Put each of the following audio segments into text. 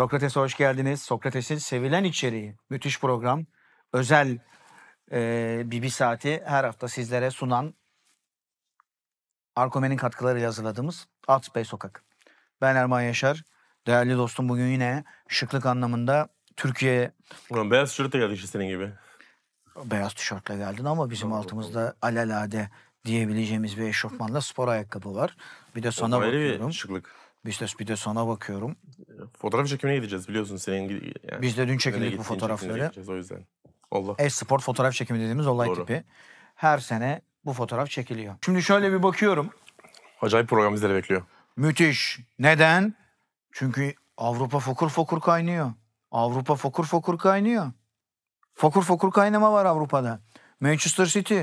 Sokrates'e hoş geldiniz. Sokrates'in sevilen içeriği, müthiş program, özel e, bir Saati her hafta sizlere sunan Arkomen'in katkılarıyla hazırladığımız Alt Bey Sokak. Ben Erman Yaşar. Değerli dostum bugün yine şıklık anlamında Türkiye... Ulan beyaz tişörtle geldi işte senin gibi. Beyaz tişörtle geldin ama bizim altımızda alelade diyebileceğimiz bir eşofmanla spor ayakkabı var. Bir de sana o ayrı bakıyorum. Bir şıklık. Biz de, bir de sana bakıyorum. Fotoğraf çekimine gideceğiz biliyorsun senin. Yani Biz de dün çekindik bu fotoğrafları. O yüzden. Allah. spor fotoğraf çekimi dediğimiz olay Doğru. tipi. Her sene bu fotoğraf çekiliyor. Şimdi şöyle bir bakıyorum. Acayip program bizleri bekliyor. Müthiş. Neden? Çünkü Avrupa fokur fokur kaynıyor. Avrupa fokur fokur kaynıyor. Fokur fokur kaynama var Avrupa'da. Manchester City.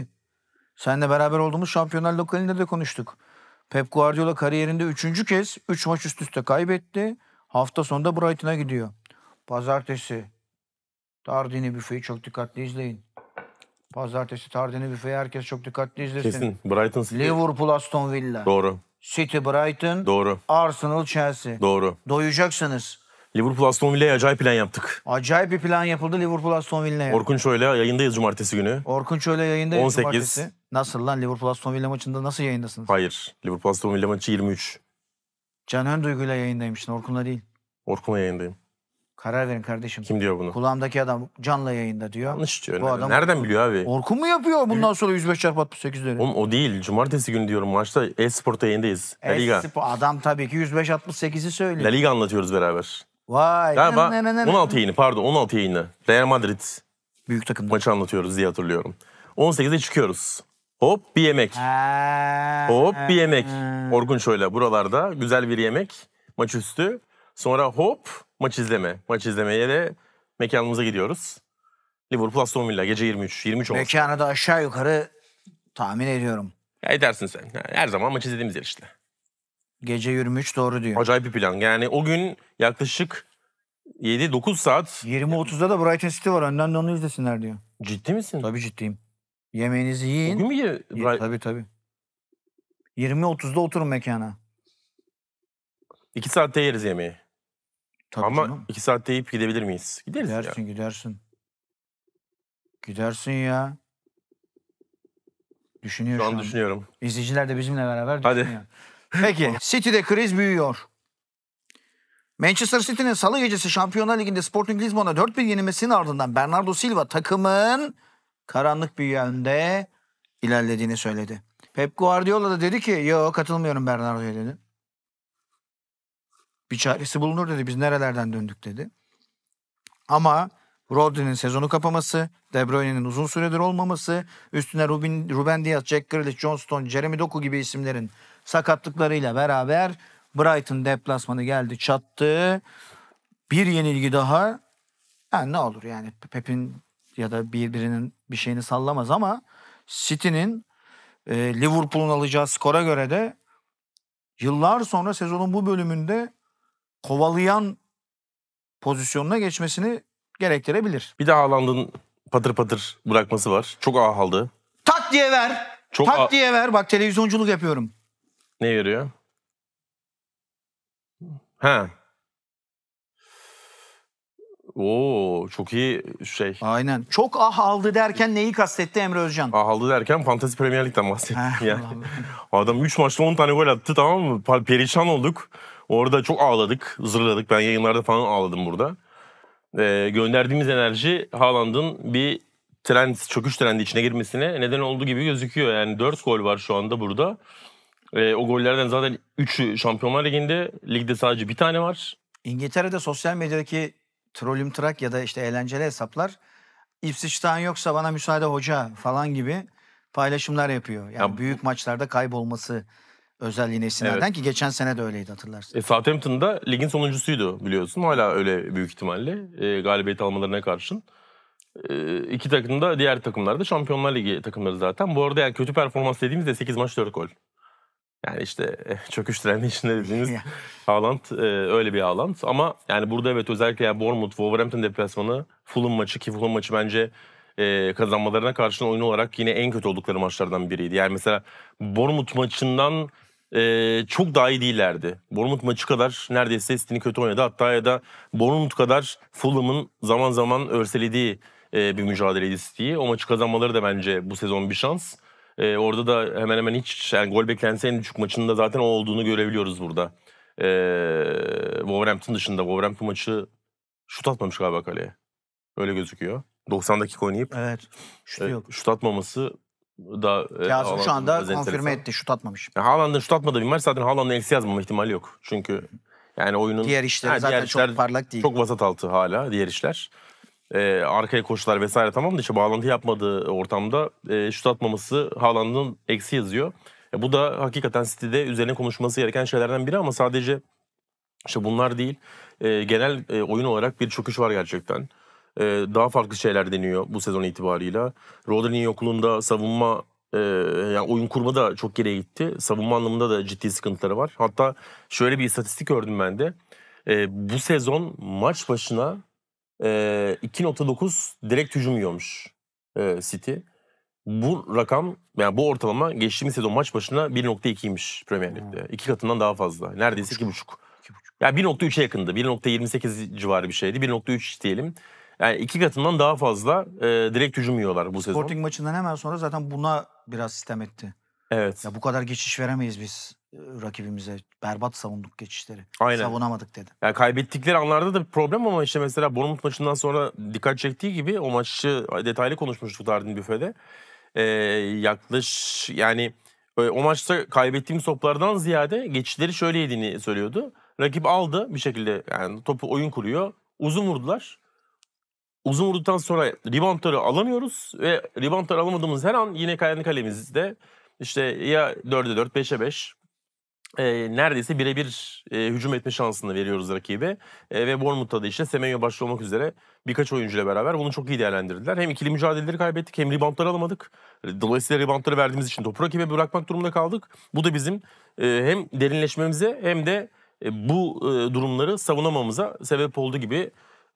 Seninle beraber olduğumuz Şampiyonlar Lokali'nde de konuştuk. Pep Guardiola kariyerinde üçüncü kez üç maç üst üste kaybetti. Hafta sonunda Brighton'a gidiyor. Pazartesi Tardini büfeyi çok dikkatli izleyin. Pazartesi Tardini büfeyi herkes çok dikkatli izlesin. Kesin. Brighton City. Liverpool Aston Villa. Doğru. City Brighton. Doğru. Arsenal Chelsea. Doğru. Doyacaksınız. Liverpool Aston Villa'ya acayip plan yaptık. Acayip bir plan yapıldı Liverpool Aston Villa'ya. Orkun Çoyla yayındayız cumartesi günü. Orkun Çoyla yayındayız 18. cumartesi. Nasıl lan Liverpool Aston Villa maçında nasıl yayındasınız? Hayır. Liverpool Aston Villa maçı 23. Can Önduygu'yla yayındaymışsın Orkun'la değil. Orkun'la yayındayım. Karar verin kardeşim. Kim diyor bunu? Kulağımdaki adam canla yayında diyor. Yanlış diyor. Bu adam... Nereden biliyor abi? Orkun mu yapıyor bundan sonra 105 çarpı 68 dönüyor? Oğlum o değil. Cumartesi günü diyorum maçta Esport'ta yayındayız. La Liga. adam tabii ki 105 68'i söylüyor. La Liga anlatıyoruz beraber. Vay. Galiba 16 yayını pardon 16 yayını. Real Madrid Büyük takımda. maçı anlatıyoruz diye hatırlıyorum. 18'e çıkıyoruz. Hop bir yemek. Ha, hop bir yemek. Ha. Orgun şöyle buralarda güzel bir yemek. Maç üstü. Sonra hop maç izleme. Maç izlemeye de mekanımıza gidiyoruz. Liverpool Aston Villa gece 23. 23 olsun. Mekanı da aşağı yukarı tahmin ediyorum. Ya edersin sen. Her zaman maç izlediğimiz yer işte. Gece 23 doğru diyor. Acayip bir plan. Yani o gün yaklaşık 7-9 saat 20.30'da da Brighton City var. Önden de onu izlesinler diyor. ciddi misin? Tabii ciddiyim. Yemeğinizi yiyin. Bugün mü ye- Ye- Bra- Tabii tabii. 20.30'da oturun mekana. İki saatte yeriz yemeği. Tabii Ama canım. iki saatte yiyip gidebilir miyiz? Gideriz ya. Gidersin gidersin. Gidersin ya. Düşünüyor Şu an düşünüyorum. İzleyiciler de bizimle beraber Hadi. Peki City'de kriz büyüyor. Manchester City'nin salı gecesi Şampiyonlar Ligi'nde Sporting Lisbon'a 4-1 yenilmesinin ardından Bernardo Silva takımın karanlık bir yönde ilerlediğini söyledi. Pep Guardiola da dedi ki yok katılmıyorum Bernardo'ya dedi. Bir çaresi bulunur dedi biz nerelerden döndük dedi. Ama Rodri'nin sezonu kapaması, De Bruyne'nin uzun süredir olmaması, üstüne Ruben, Ruben Diaz, Jack Grealish, John Stone, Jeremy Doku gibi isimlerin sakatlıklarıyla beraber Brighton deplasmanı geldi çattı. Bir yenilgi daha yani ne olur yani Pep'in ya da birbirinin bir şeyini sallamaz ama City'nin e, Liverpool'un alacağı skora göre de yıllar sonra sezonun bu bölümünde kovalayan pozisyonuna geçmesini gerektirebilir. Bir de Haaland'ın patır patır bırakması var. Çok aldı. Tak diye ver. Çok tak a- diye ver. Bak televizyonculuk yapıyorum. Ne veriyor? Ha. Oo çok iyi şey. Aynen. Çok ah aldı derken neyi kastetti Emre Özcan? Ah aldı derken Fantasy Premier Lig'den bahsettim yani. Adam 3 maçta 10 tane gol attı tamam mı? Perişan olduk. Orada çok ağladık, zırladık. Ben yayınlarda falan ağladım burada. Ee, gönderdiğimiz enerji Haaland'ın bir trend, çöküş trendi içine girmesine neden olduğu gibi gözüküyor. Yani 4 gol var şu anda burada. E, o gollerden zaten 3'ü Şampiyonlar Ligi'nde. Ligde sadece bir tane var. İngiltere'de sosyal medyadaki trolüm trak ya da işte eğlenceli hesaplar İpsiç'ten yoksa bana müsaade hoca falan gibi paylaşımlar yapıyor. Yani ya, büyük maçlarda kaybolması özelliğine istinaden evet. ki geçen sene de öyleydi hatırlarsın. E, Southampton'da ligin sonuncusuydu biliyorsun. Hala öyle büyük ihtimalle e, galibiyet almalarına karşın. E, iki takım da diğer takımlarda Şampiyonlar Ligi takımları zaten. Bu arada yani kötü performans dediğimizde 8 maç 4 gol. Yani işte eh, çöküş trenin içinde dediğiniz Haaland e, öyle bir Haaland. Ama yani burada evet özellikle yani Bournemouth, Wolverhampton deplasmanı, Fulham maçı ki Fulham maçı bence e, kazanmalarına karşın oyun olarak yine en kötü oldukları maçlardan biriydi. Yani mesela Bournemouth maçından e, çok daha iyi değillerdi. Bournemouth maçı kadar neredeyse City'ni kötü oynadı. Hatta ya da Bournemouth kadar Fulham'ın zaman zaman örselediği e, bir mücadeleydi City'yi. O maçı kazanmaları da bence bu sezon bir şans. E, orada da hemen hemen hiç yani gol beklense en düşük maçında zaten o olduğunu görebiliyoruz burada. E, Wolverhampton dışında Wolverhampton maçı şut atmamış galiba kaleye. Öyle gözüküyor. 90 dakika oynayıp evet, şutu e, yok. şut atmaması da e, Kazım e, şu anda konfirme etti şut atmamış. Yani Haaland'ın şut atmadığı bir maç zaten Haaland'ın eksi yazmama ihtimali yok. Çünkü yani oyunun diğer işler zaten diğer çok parlak değil. Çok vasat altı hala diğer işler e, arkaya koşular vesaire tamam da işte bağlantı yapmadığı ortamda e, şut atmaması Haaland'ın eksi yazıyor. E, bu da hakikaten City'de üzerine konuşması gereken şeylerden biri ama sadece işte bunlar değil. E, genel e, oyun olarak bir çöküş var gerçekten. E, daha farklı şeyler deniyor bu sezon itibarıyla. Rodri'nin yokluğunda savunma e, yani oyun kurma da çok geriye gitti. Savunma anlamında da ciddi sıkıntıları var. Hatta şöyle bir istatistik gördüm ben de. E, bu sezon maç başına e, 2.9 direkt hücum yiyormuş e, City. Bu rakam yani bu ortalama geçtiğimiz sezon maç başına 1.2'ymiş Premier hmm. Lig'de. Hmm. İki katından daha fazla. Neredeyse 2.5. 2.5. Yani 1.3'e yakındı. 1.28 civarı bir şeydi. 1.3 diyelim. Yani iki katından daha fazla e, direkt hücum yiyorlar bu Sporting sezon. Sporting maçından hemen sonra zaten buna biraz sistem etti. Evet. Ya bu kadar geçiş veremeyiz biz rakibimize berbat savunduk geçişleri. Aynen. Savunamadık dedi. Yani kaybettikleri anlarda da bir problem ama işte mesela Bournemouth maçından sonra dikkat çektiği gibi o maçı detaylı konuşmuştuk Dardin Büfe'de. Ee, yaklaş yani e, o maçta kaybettiğim toplardan ziyade geçişleri şöyle yediğini söylüyordu. Rakip aldı bir şekilde yani topu oyun kuruyor. Uzun vurdular. Uzun vurduktan sonra reboundları alamıyoruz ve reboundları alamadığımız her an yine kendi kalemizde işte ya 4'e 4, 5'e 5 e, neredeyse birebir e, hücum etme şansını veriyoruz rakibe. E, ve Bournemouth'ta da işte Semenyo başta olmak üzere birkaç oyuncuyla beraber bunu çok iyi değerlendirdiler. Hem ikili mücadeleleri kaybettik hem reboundları alamadık. Dolayısıyla reboundları verdiğimiz için topu rakibe bırakmak durumunda kaldık. Bu da bizim e, hem derinleşmemize hem de e, bu e, durumları savunamamıza sebep oldu gibi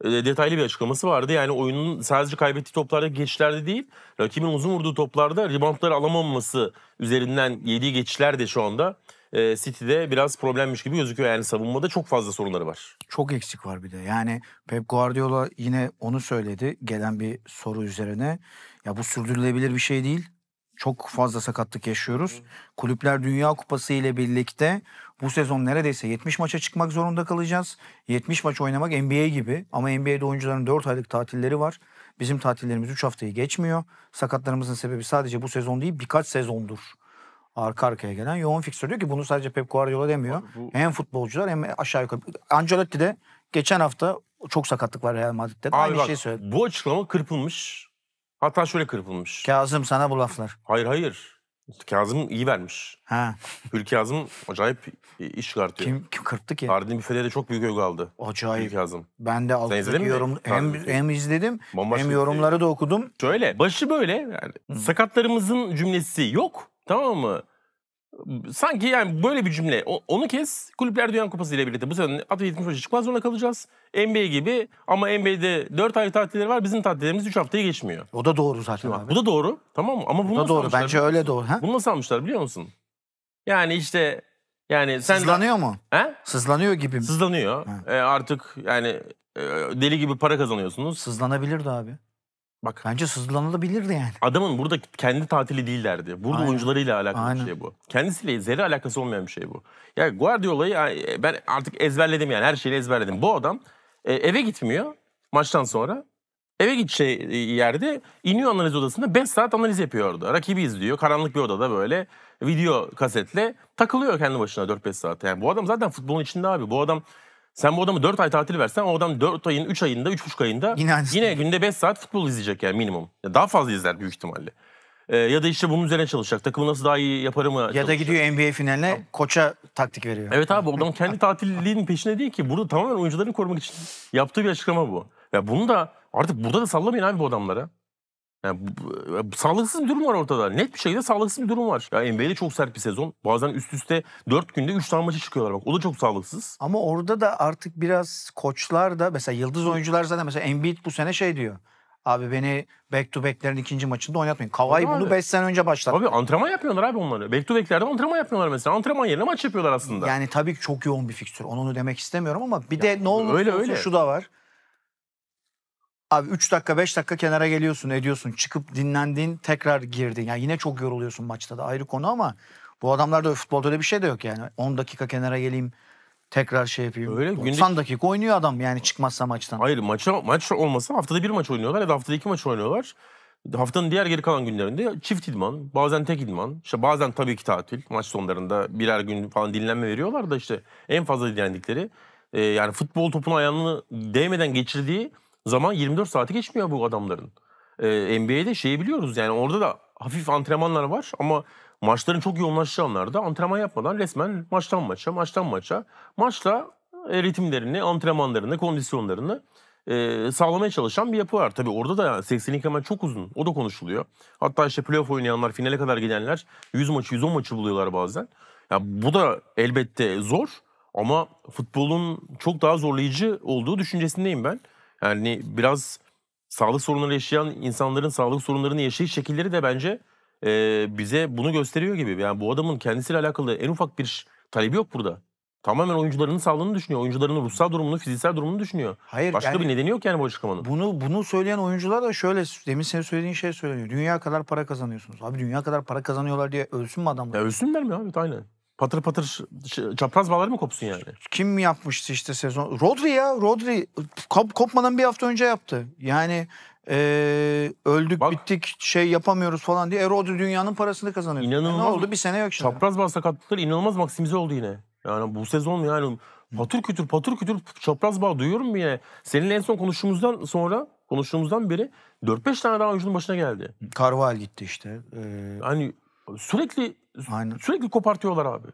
detaylı bir açıklaması vardı. Yani oyunun sadece kaybettiği toplarda geçişlerde değil, rakibin uzun vurduğu toplarda reboundları alamaması üzerinden yediği geçişler de şu anda e, City'de biraz problemmiş gibi gözüküyor. Yani savunmada çok fazla sorunları var. Çok eksik var bir de. Yani Pep Guardiola yine onu söyledi gelen bir soru üzerine. Ya bu sürdürülebilir bir şey değil. Çok fazla sakatlık yaşıyoruz. Kulüpler Dünya Kupası ile birlikte bu sezon neredeyse 70 maça çıkmak zorunda kalacağız. 70 maç oynamak NBA gibi ama NBA'de oyuncuların 4 aylık tatilleri var. Bizim tatillerimiz 3 haftayı geçmiyor. Sakatlarımızın sebebi sadece bu sezon değil birkaç sezondur arka arkaya gelen yoğun fikstür. Diyor ki bunu sadece Pep Guardiola demiyor. bu... Hem futbolcular hem aşağı yukarı. Ancelotti de geçen hafta çok sakatlık var Real Madrid'de. Abi Aynı bak, şeyi söyledi. Bu açıklama kırpılmış. Hatta şöyle kırpılmış. Kazım sana bu laflar. Hayır hayır. Kazım iyi vermiş. Ha. Hül Kazım acayip iş çıkartıyor. Kim, kim kırptı ki? Ardın Büfe'de de çok büyük övgü aldı. Acayip. Hül Kazım. Ben de alttaki yorum hem, hem izledim Bambaşka hem yorumları da okudum. Şöyle başı böyle yani. Hı. Sakatlarımızın cümlesi yok tamam mı? sanki yani böyle bir cümle. O, onu kez Kulüpler Dünya Kupası ile birlikte bu sene Atletico Hoca çıkmaz zorunda kalacağız. NBA gibi ama NBA'de 4 ay tatilleri var. Bizim tatillerimiz 3 haftaya geçmiyor. O da doğru zaten Şimdi abi. Bu da doğru. Tamam mı? Ama bunu bu da doğru. Almışlar, Bence öyle doğru. Ha? Bunu nasıl almışlar biliyor musun? Yani işte yani sen sızlanıyor mu? He? Sızlanıyor gibi mi? Sızlanıyor. E, artık yani e, deli gibi para kazanıyorsunuz. Sızlanabilirdi abi. Bak. Bence sızlanılabilirdi yani. Adamın burada kendi tatili değil derdi. Burada Aynen. oyuncularıyla alakalı Aynen. bir şey bu. Kendisiyle zerre alakası olmayan bir şey bu. Ya yani Guardiola'yı e, ben artık ezberledim yani her şeyi ezberledim. Bu adam e, eve gitmiyor maçtan sonra. Eve gideceği e, yerde iniyor analiz odasında 5 saat analiz yapıyor orada. Rakibi izliyor. Karanlık bir odada böyle video kasetle takılıyor kendi başına 4-5 saat. Yani bu adam zaten futbolun içinde abi. Bu adam sen bu adamı 4 ay tatil versen o adam 4 ayın 3 ayında 3,5 ayında yine, aynı şey. günde 5 saat futbol izleyecek yani minimum. Ya daha fazla izler büyük ihtimalle. Ee, ya da işte bunun üzerine çalışacak. Takımı nasıl daha iyi yaparım Ya çalışacak. da gidiyor NBA finaline tamam. koça taktik veriyor. Evet abi o adam kendi tatilliğinin peşinde değil ki. Burada tamamen oyuncuların korumak için yaptığı bir açıklama bu. Ya bunu da artık burada da sallamayın abi bu adamlara. Yani sağlıksız bir durum var ortada. Net bir şekilde sağlıksız bir durum var. Ya NBA'de çok sert bir sezon. Bazen üst üste 4 günde 3 tane maça çıkıyorlar bak. O da çok sağlıksız. Ama orada da artık biraz koçlar da mesela yıldız oyuncular zaten mesela Embiid bu sene şey diyor. Abi beni back to back'lerin ikinci maçında oynatmayın. Kavai bunu 5 sene önce başlattı. Abi antrenman yapıyorlar abi onları. Back to back'lerde antrenman yapıyorlar mesela. Antrenman yerine maç yapıyorlar aslında. Yani tabii ki çok yoğun bir fikstür. Onu demek istemiyorum ama bir ya, de ne olursa öyle, öyle. şu da var. Abi 3 dakika 5 dakika kenara geliyorsun ediyorsun çıkıp dinlendin tekrar girdin. Yani yine çok yoruluyorsun maçta da ayrı konu ama bu adamlarda futbolda öyle bir şey de yok yani. 10 dakika kenara geleyim tekrar şey yapayım. Öyle 90 günlük... dakika oynuyor adam yani çıkmazsa maçtan. Hayır maça, maç olmasa haftada bir maç oynuyorlar ya da haftada iki maç oynuyorlar. Haftanın diğer geri kalan günlerinde çift idman, bazen tek idman, işte bazen tabii ki tatil. Maç sonlarında birer gün falan dinlenme veriyorlar da işte en fazla dinlendikleri e, yani futbol topuna ayağını değmeden geçirdiği Zaman 24 saati geçmiyor bu adamların. Ee, NBA'de şeyi biliyoruz yani orada da hafif antrenmanlar var ama maçların çok yoğunlaşacağı anlarda antrenman yapmadan resmen maçtan maça, maçtan maça, maçla e, ritimlerini, antrenmanlarını, kondisyonlarını e, sağlamaya çalışan bir yapı var. Tabii orada da yani 82 hemen çok uzun. O da konuşuluyor. Hatta işte playoff oynayanlar, finale kadar gidenler 100 maçı, 110 maçı buluyorlar bazen. Ya bu da elbette zor ama futbolun çok daha zorlayıcı olduğu düşüncesindeyim ben. Yani biraz sağlık sorunları yaşayan insanların sağlık sorunlarını yaşayış şekilleri de bence e, bize bunu gösteriyor gibi. Yani bu adamın kendisiyle alakalı en ufak bir talebi yok burada. Tamamen oyuncularının sağlığını düşünüyor. Oyuncularının ruhsal durumunu, fiziksel durumunu düşünüyor. Hayır, Başka yani bir nedeni yok yani bu açıklamanın. Bunu bunu söyleyen oyuncular da şöyle demin senin söylediğin şey söyleniyor. Dünya kadar para kazanıyorsunuz. Abi dünya kadar para kazanıyorlar diye ölsün mü adamlar? Ya ölsünler mi abi? Aynen patır patır çapraz bağlar mı kopsun yani? Kim yapmıştı işte sezon? Rodri ya Rodri kop, kopmadan bir hafta önce yaptı. Yani e, öldük Bak, bittik şey yapamıyoruz falan diye. E, Rodri dünyanın parasını kazanıyor. E, inanılmaz. Yani ne oldu bir sene yok şimdi. Çapraz bağ sakatlıkları inanılmaz maksimize oldu yine. Yani bu sezon yani patır kütür patır kütür çapraz bağ duyuyorum yine. Seninle en son konuştuğumuzdan sonra konuştuğumuzdan beri 4-5 tane daha oyuncunun başına geldi. Karval gitti işte. Ee... Hani sürekli Aynen. sürekli kopartıyorlar abi.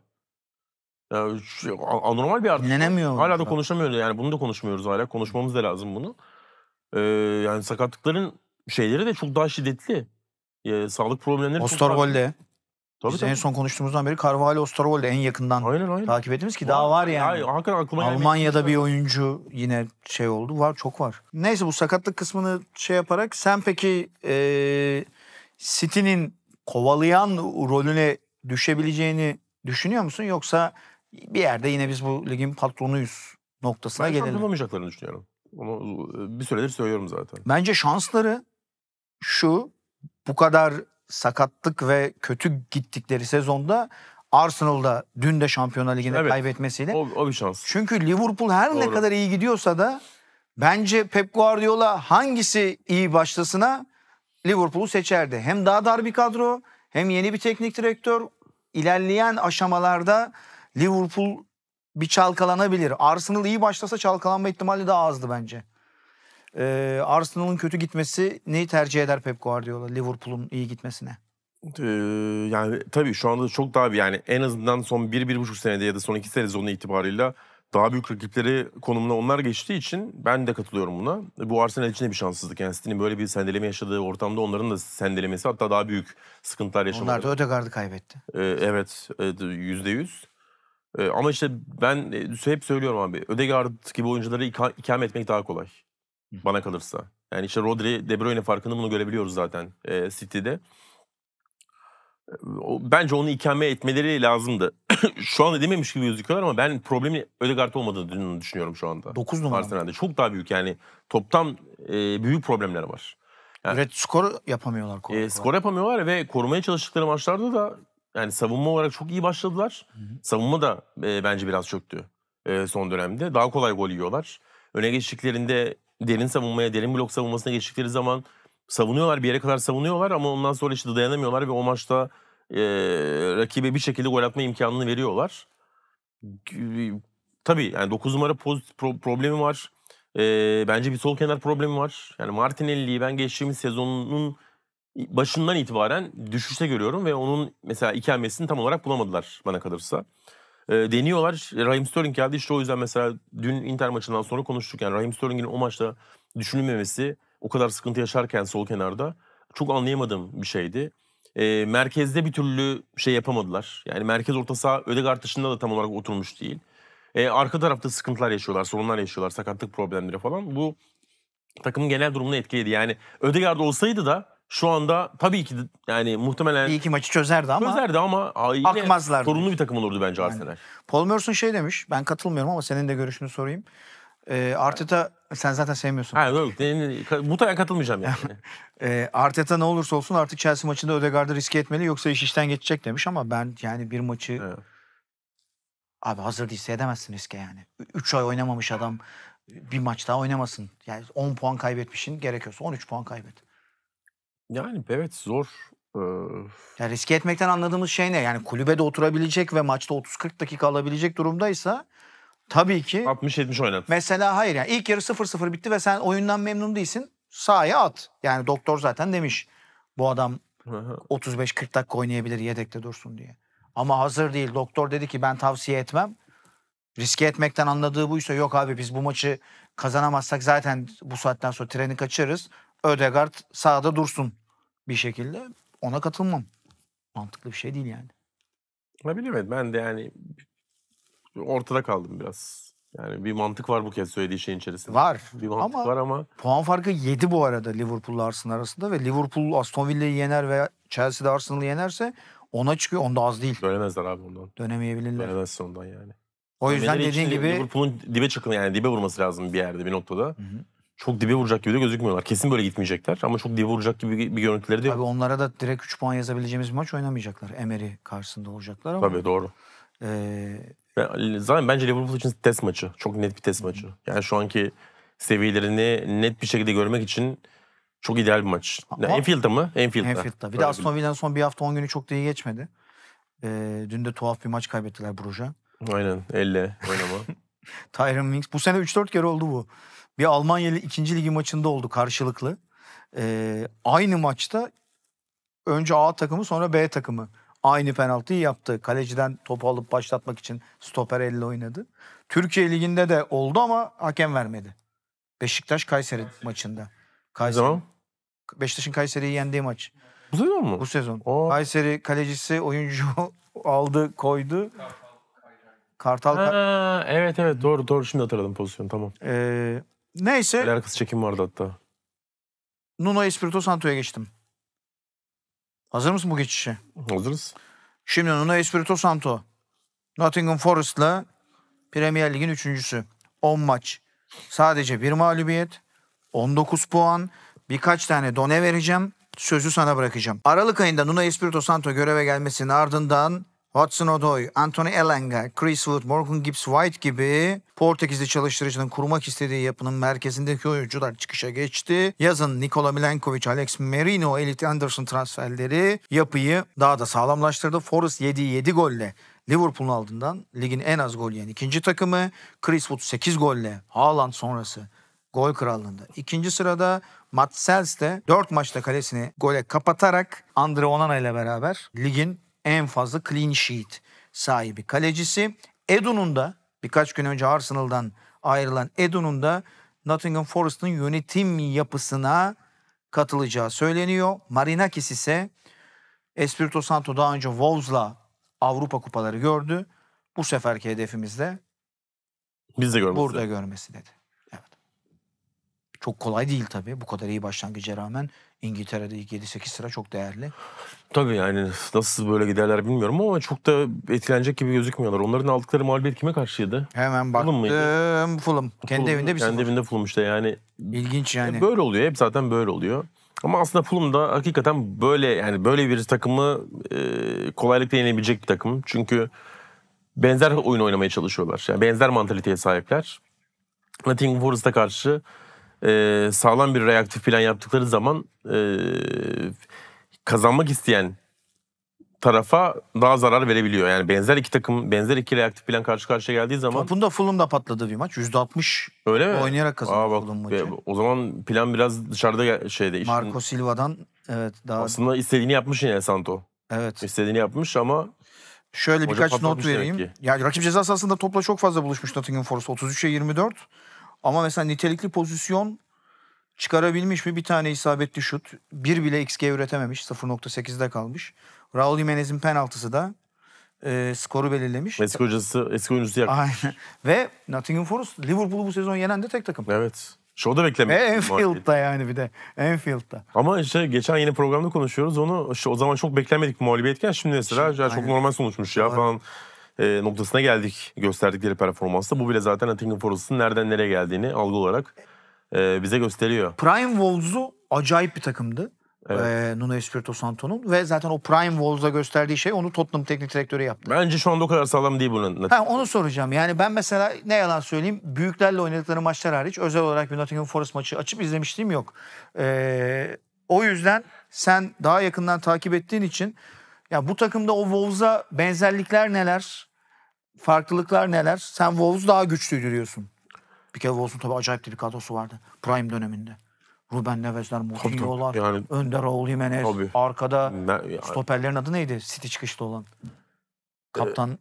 Yani şu- anormal bir artış. Dinlenemiyor. Hala da konuşamıyoruz yani bunu da konuşmuyoruz hala. Konuşmamız da lazım bunu. Ee, yani sakatlıkların şeyleri de çok daha şiddetli. Ee, sağlık problemleri çok Osterwolde. daha... Tabii, en son konuştuğumuzdan beri Carvalho Osterwolde en yakından Aynen aynen. takip ettiğimiz ki daha var yani. Hayır, Almanya'da bir oyuncu yine şey oldu. Var çok var. Neyse bu sakatlık kısmını şey yaparak sen peki e, City'nin kovalayan rolüne düşebileceğini düşünüyor musun? Yoksa bir yerde yine biz bu ligin patronuyuz noktasına ben gelelim. Ben olmayacaklarını düşünüyorum. Onu e, bir süredir söylüyorum zaten. Bence şansları şu bu kadar sakatlık ve kötü gittikleri sezonda Arsenal'da dün de Şampiyonlar Ligi'nde evet, kaybetmesiyle. O, o bir şans. Çünkü Liverpool her Doğru. ne kadar iyi gidiyorsa da bence Pep Guardiola hangisi iyi başlasına Liverpool'u seçerdi. Hem daha dar bir kadro hem yeni bir teknik direktör ilerleyen aşamalarda Liverpool bir çalkalanabilir. Arsenal iyi başlasa çalkalanma ihtimali daha azdı bence. Ee, Arsenal'ın kötü gitmesini tercih eder Pep Guardiola Liverpool'un iyi gitmesine. Ee, yani tabii şu anda çok daha bir yani en azından son 1-1,5 senede ya da son 2 sezonu itibarıyla daha büyük rakipleri konumuna onlar geçtiği için ben de katılıyorum buna. Bu Arsenal için de bir şanssızlık. Yani City'nin böyle bir sendeleme yaşadığı ortamda onların da sendelemesi hatta daha büyük sıkıntılar yaşamadı. Onlar da Ödegard'ı kaybetti. Ee, evet, e, yüzde yüz. Ee, ama işte ben e, hep söylüyorum abi. Ödegard gibi oyuncuları ika- ikame etmek daha kolay. Bana kalırsa. Yani işte Rodri, De Bruyne farkını bunu görebiliyoruz zaten e, City'de bence onu ikame etmeleri lazımdı. şu anda dememiş gibi gözüküyorlar ama ben problemi Ödegaard olmadığını düşünüyorum şu anda. 9 numara. Arsenal'de çok daha büyük yani toptan e, büyük problemler var. Yani, evet skor yapamıyorlar. Koru, e, skor yapamıyorlar ve korumaya çalıştıkları maçlarda da yani savunma olarak çok iyi başladılar. Hı-hı. Savunma da e, bence biraz çöktü e, son dönemde. Daha kolay gol yiyorlar. Öne geçtiklerinde derin savunmaya, derin blok savunmasına geçtikleri zaman savunuyorlar bir yere kadar savunuyorlar ama ondan sonra işte dayanamıyorlar ve o maçta e, rakibe bir şekilde gol atma imkanını veriyorlar. Tabii yani 9 numara pozitif pro- problemi var. E, bence bir sol kenar problemi var. Yani Martinelli'yi ben geçtiğimiz sezonun başından itibaren düşüşte görüyorum ve onun mesela ikamesini tam olarak bulamadılar bana kalırsa. E, deniyorlar. Raheem Sterling geldi işte o yüzden mesela dün Inter maçından sonra konuştuk. Yani Raheem Sterling'in o maçta düşünülmemesi o kadar sıkıntı yaşarken sol kenarda çok anlayamadığım bir şeydi. E, merkezde bir türlü şey yapamadılar. Yani merkez orta saha Ödegaard dışında da tam olarak oturmuş değil. E, arka tarafta sıkıntılar yaşıyorlar, sorunlar yaşıyorlar, sakatlık problemleri falan. Bu takımın genel durumunu etkiledi. Yani Ödegaard olsaydı da şu anda tabii ki yani muhtemelen... Bir iki maçı çözerdi ama... Çözerdi ama akmazlardı. sorunlu bir takım olurdu bence Arsenal. Yani, Paul Merson şey demiş, ben katılmıyorum ama senin de görüşünü sorayım. E, Arteta sen zaten sevmiyorsun. Ha, yok, mutlaka katılmayacağım yani. e, Arteta ne olursa olsun artık Chelsea maçında Ödegard'ı riske etmeli yoksa iş işten geçecek demiş ama ben yani bir maçı evet. abi hazır değilse edemezsin riske yani. 3 ay oynamamış adam bir maç daha oynamasın. Yani 10 puan kaybetmişin gerekiyorsa 13 puan kaybet. Yani evet zor. Ee... Ya riske etmekten anladığımız şey ne? Yani kulübede oturabilecek ve maçta 30-40 dakika alabilecek durumdaysa Tabii ki. 60-70 oynat. Mesela hayır yani ilk yarı 0-0 bitti ve sen oyundan memnun değilsin. Sahaya at. Yani doktor zaten demiş bu adam 35-40 dakika oynayabilir yedekte dursun diye. Ama hazır değil. Doktor dedi ki ben tavsiye etmem. Riske etmekten anladığı buysa yok abi biz bu maçı kazanamazsak zaten bu saatten sonra treni kaçırırız. Ödegard sağda dursun bir şekilde. Ona katılmam. Mantıklı bir şey değil yani. Ne bileyim ben de yani ortada kaldım biraz. Yani bir mantık var bu kez söylediği şeyin içerisinde. Var. Bir mantık ama var ama. Puan farkı 7 bu arada Liverpool'la Arsenal arasında ve Liverpool Aston Villa'yı yener veya Chelsea'de Arsenal'ı yenerse ona çıkıyor. Onda az değil. Dönemezler abi ondan. Dönemeyebilirler. Dönemezsin ondan yani. O yüzden Dönemeleri dediğin gibi... Liverpool'un dibe çıkın yani dibe vurması lazım bir yerde bir noktada. Hı hı. Çok dibe vuracak gibi de gözükmüyorlar. Kesin böyle gitmeyecekler ama çok dibe vuracak gibi bir görüntüleri de yok. Tabii onlara da direkt 3 puan yazabileceğimiz bir maç oynamayacaklar. Emery karşısında olacaklar ama. Tabii doğru. Ee, e, zaten bence Liverpool için test maçı. Çok net bir test maçı. Yani şu anki seviyelerini net bir şekilde görmek için çok ideal bir maç. Ama Enfield'da mı? Enfield'da. Enfield'da. Bir de Aston Villa'nın son bir hafta 10 günü çok da iyi geçmedi. Ee, dün de tuhaf bir maç kaybettiler Bruges'a. Aynen. Elle oynama. Tyron Mings. Bu sene 3-4 kere oldu bu. Bir Almanya'lı ikinci ligi maçında oldu karşılıklı. Ee, aynı maçta önce A takımı sonra B takımı aynı penaltıyı yaptı. Kaleciden topu alıp başlatmak için stoper elle oynadı. Türkiye Ligi'nde de oldu ama hakem vermedi. Beşiktaş Kayseri maçında. Kayseri. Beşiktaş'ın Kayseri'yi yendiği maç. Bu sezon mu? Bu sezon. Oo. Kayseri kalecisi oyuncu aldı, koydu. Kartal. Kartal. ha, evet evet doğru doğru şimdi hatırladım pozisyonu tamam. Ee, neyse. El arkası çekim vardı hatta. Nuno Espirito Santo'ya geçtim. Hazır mısın bu geçişe? Hazırız. Şimdi Nuno Espirito Santo. Nottingham Forest'la Premier Lig'in üçüncüsü. 10 maç. Sadece bir mağlubiyet. 19 puan. Birkaç tane done vereceğim. Sözü sana bırakacağım. Aralık ayında Nuno Espirito Santo göreve gelmesinin ardından Hudson Odoi, Anthony Elenga, Chris Wood, Morgan Gibbs White gibi Portekizli çalıştırıcının kurmak istediği yapının merkezindeki oyuncular çıkışa geçti. Yazın Nikola Milenkovic, Alex Merino, Elite Anderson transferleri yapıyı daha da sağlamlaştırdı. Forrest 7-7 golle Liverpool'un aldığından ligin en az gol yiyen ikinci takımı. Chris Wood 8 golle Haaland sonrası gol krallığında. İkinci sırada Matt Sels de 4 maçta kalesini gole kapatarak Andre Onana ile beraber ligin en fazla clean sheet sahibi kalecisi. Edu'nun da birkaç gün önce Arsenal'dan ayrılan Edu'nun da Nottingham Forest'ın yönetim yapısına katılacağı söyleniyor. Marinakis ise Espirito Santo daha önce Wolves'la Avrupa kupaları gördü. Bu seferki hedefimiz de biz de görmesi. Burada görmesi dedi. Evet. Çok kolay değil tabii bu kadar iyi başlangıca rağmen İngiltere'de ilk 7-8 sıra çok değerli. Tabii yani nasıl böyle giderler bilmiyorum ama çok da etkilenecek gibi gözükmüyorlar. Onların aldıkları mağlubiyet kime karşıydı? Hemen baktım. Fulham. Fulham. Kendi evinde bir Kendi evinde Fulham işte yani. İlginç yani. Böyle oluyor. Hep zaten böyle oluyor. Ama aslında Fulham da hakikaten böyle yani böyle bir takımı e, kolaylıkla yenebilecek bir takım. Çünkü benzer oyun oynamaya çalışıyorlar. Yani benzer mantaliteye sahipler. Nottingham Forest'a karşı e, sağlam bir reaktif plan yaptıkları zaman e, kazanmak isteyen tarafa daha zarar verebiliyor. Yani benzer iki takım, benzer iki reaktif plan karşı karşıya geldiği zaman... topunda Fulham da patladı bir maç. yüzde altmış oynayarak kazandı Aa, bak, Fulham maçı. O zaman plan biraz dışarıda şeyde. Işin... Marco Silva'dan evet daha... Aslında istediğini yapmış yine Santo. Evet. İstediğini yapmış ama... Şöyle birkaç not vereyim. Yani rakip ceza sahasında topla çok fazla buluşmuş Nottingham Forest. 33'e 24. Ama mesela nitelikli pozisyon çıkarabilmiş mi? Bir tane isabetli şut. Bir bile XG üretememiş. 0.8'de kalmış. Raul Jimenez'in penaltısı da e, skoru belirlemiş. Eski hocası, eski oyuncusu yakmış. Aynen. Ve Nottingham Forest Liverpool'u bu sezon yenen de tek takım. Evet. Şovda beklemek. Ve Enfield'da yani bir de. Enfield'da. Ama işte geçen yine programda konuşuyoruz onu. Işte o zaman çok beklenmedik mağlubiyetken şimdi mesela Aynen. çok normal sonuçmuş ya Doğru. falan e, noktasına geldik gösterdikleri performansta. Bu bile zaten Nottingham Forest'ın nereden nereye geldiğini algı olarak e, bize gösteriyor. Prime Wolves'u acayip bir takımdı. Evet. E, Nuno Espirito Santo'nun ve zaten o Prime Wolves'a gösterdiği şey onu Tottenham teknik direktörü yaptı. Bence şu anda o kadar sağlam değil bunun. Ha, onu soracağım. Yani ben mesela ne yalan söyleyeyim büyüklerle oynadıkları maçlar hariç özel olarak bir Nottingham Forest maçı açıp izlemişliğim yok. E, o yüzden sen daha yakından takip ettiğin için ya bu takımda o Wolves'a benzerlikler neler? Farklılıklar neler? Sen Wolves daha güçlüydü diyorsun. Bir kere Wolves'un tabii acayip bir kadrosu vardı. Prime döneminde. Ruben Neves'ler, Moutinho'lar, yani, Önder Oğul Jimenez, tabii. arkada ne, yani, stoperlerin adı neydi? City çıkışlı olan. E, Kaptan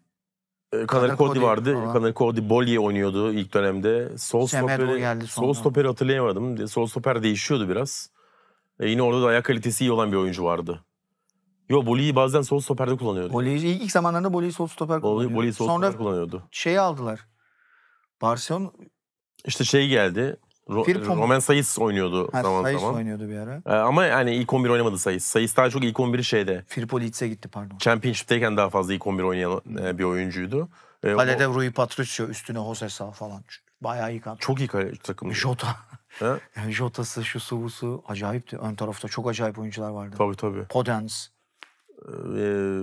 e, Kanal Cody vardı. Kanal Cody Bolye oynuyordu ilk dönemde. Sol stoperi, sol stoperi hatırlayamadım. Sol stoper değişiyordu biraz. E yine orada da ayak kalitesi iyi olan bir oyuncu vardı. Yo Boli'yi bazen sol stoperde kullanıyordu. Boli'yi ilk, ilk zamanlarda Boli'yi sol stoper kullanıyordu. Boli'yi sol Sonra stoper kullanıyordu. Şeyi aldılar. Barcelona İşte şey geldi. Ro Firpo Roman Sayıs oynuyordu ha, zaman Sayıs zaman. oynuyordu bir ara. Ee, ama yani ilk 11 oynamadı Sayıs. Sayıs daha çok ilk 11'i şeyde. Firpo Leeds'e gitti pardon. Championship'teyken daha fazla ilk 11 oynayan hmm. e, bir oyuncuydu. E, Kalede o... Rui Patricio üstüne sa falan. Bayağı iyi kadro. Çok iyi kale takım. Jota. Jota'sı, şu suvusu acayipti. Ön tarafta çok acayip oyuncular vardı. Tabii tabii. Podence. Ee,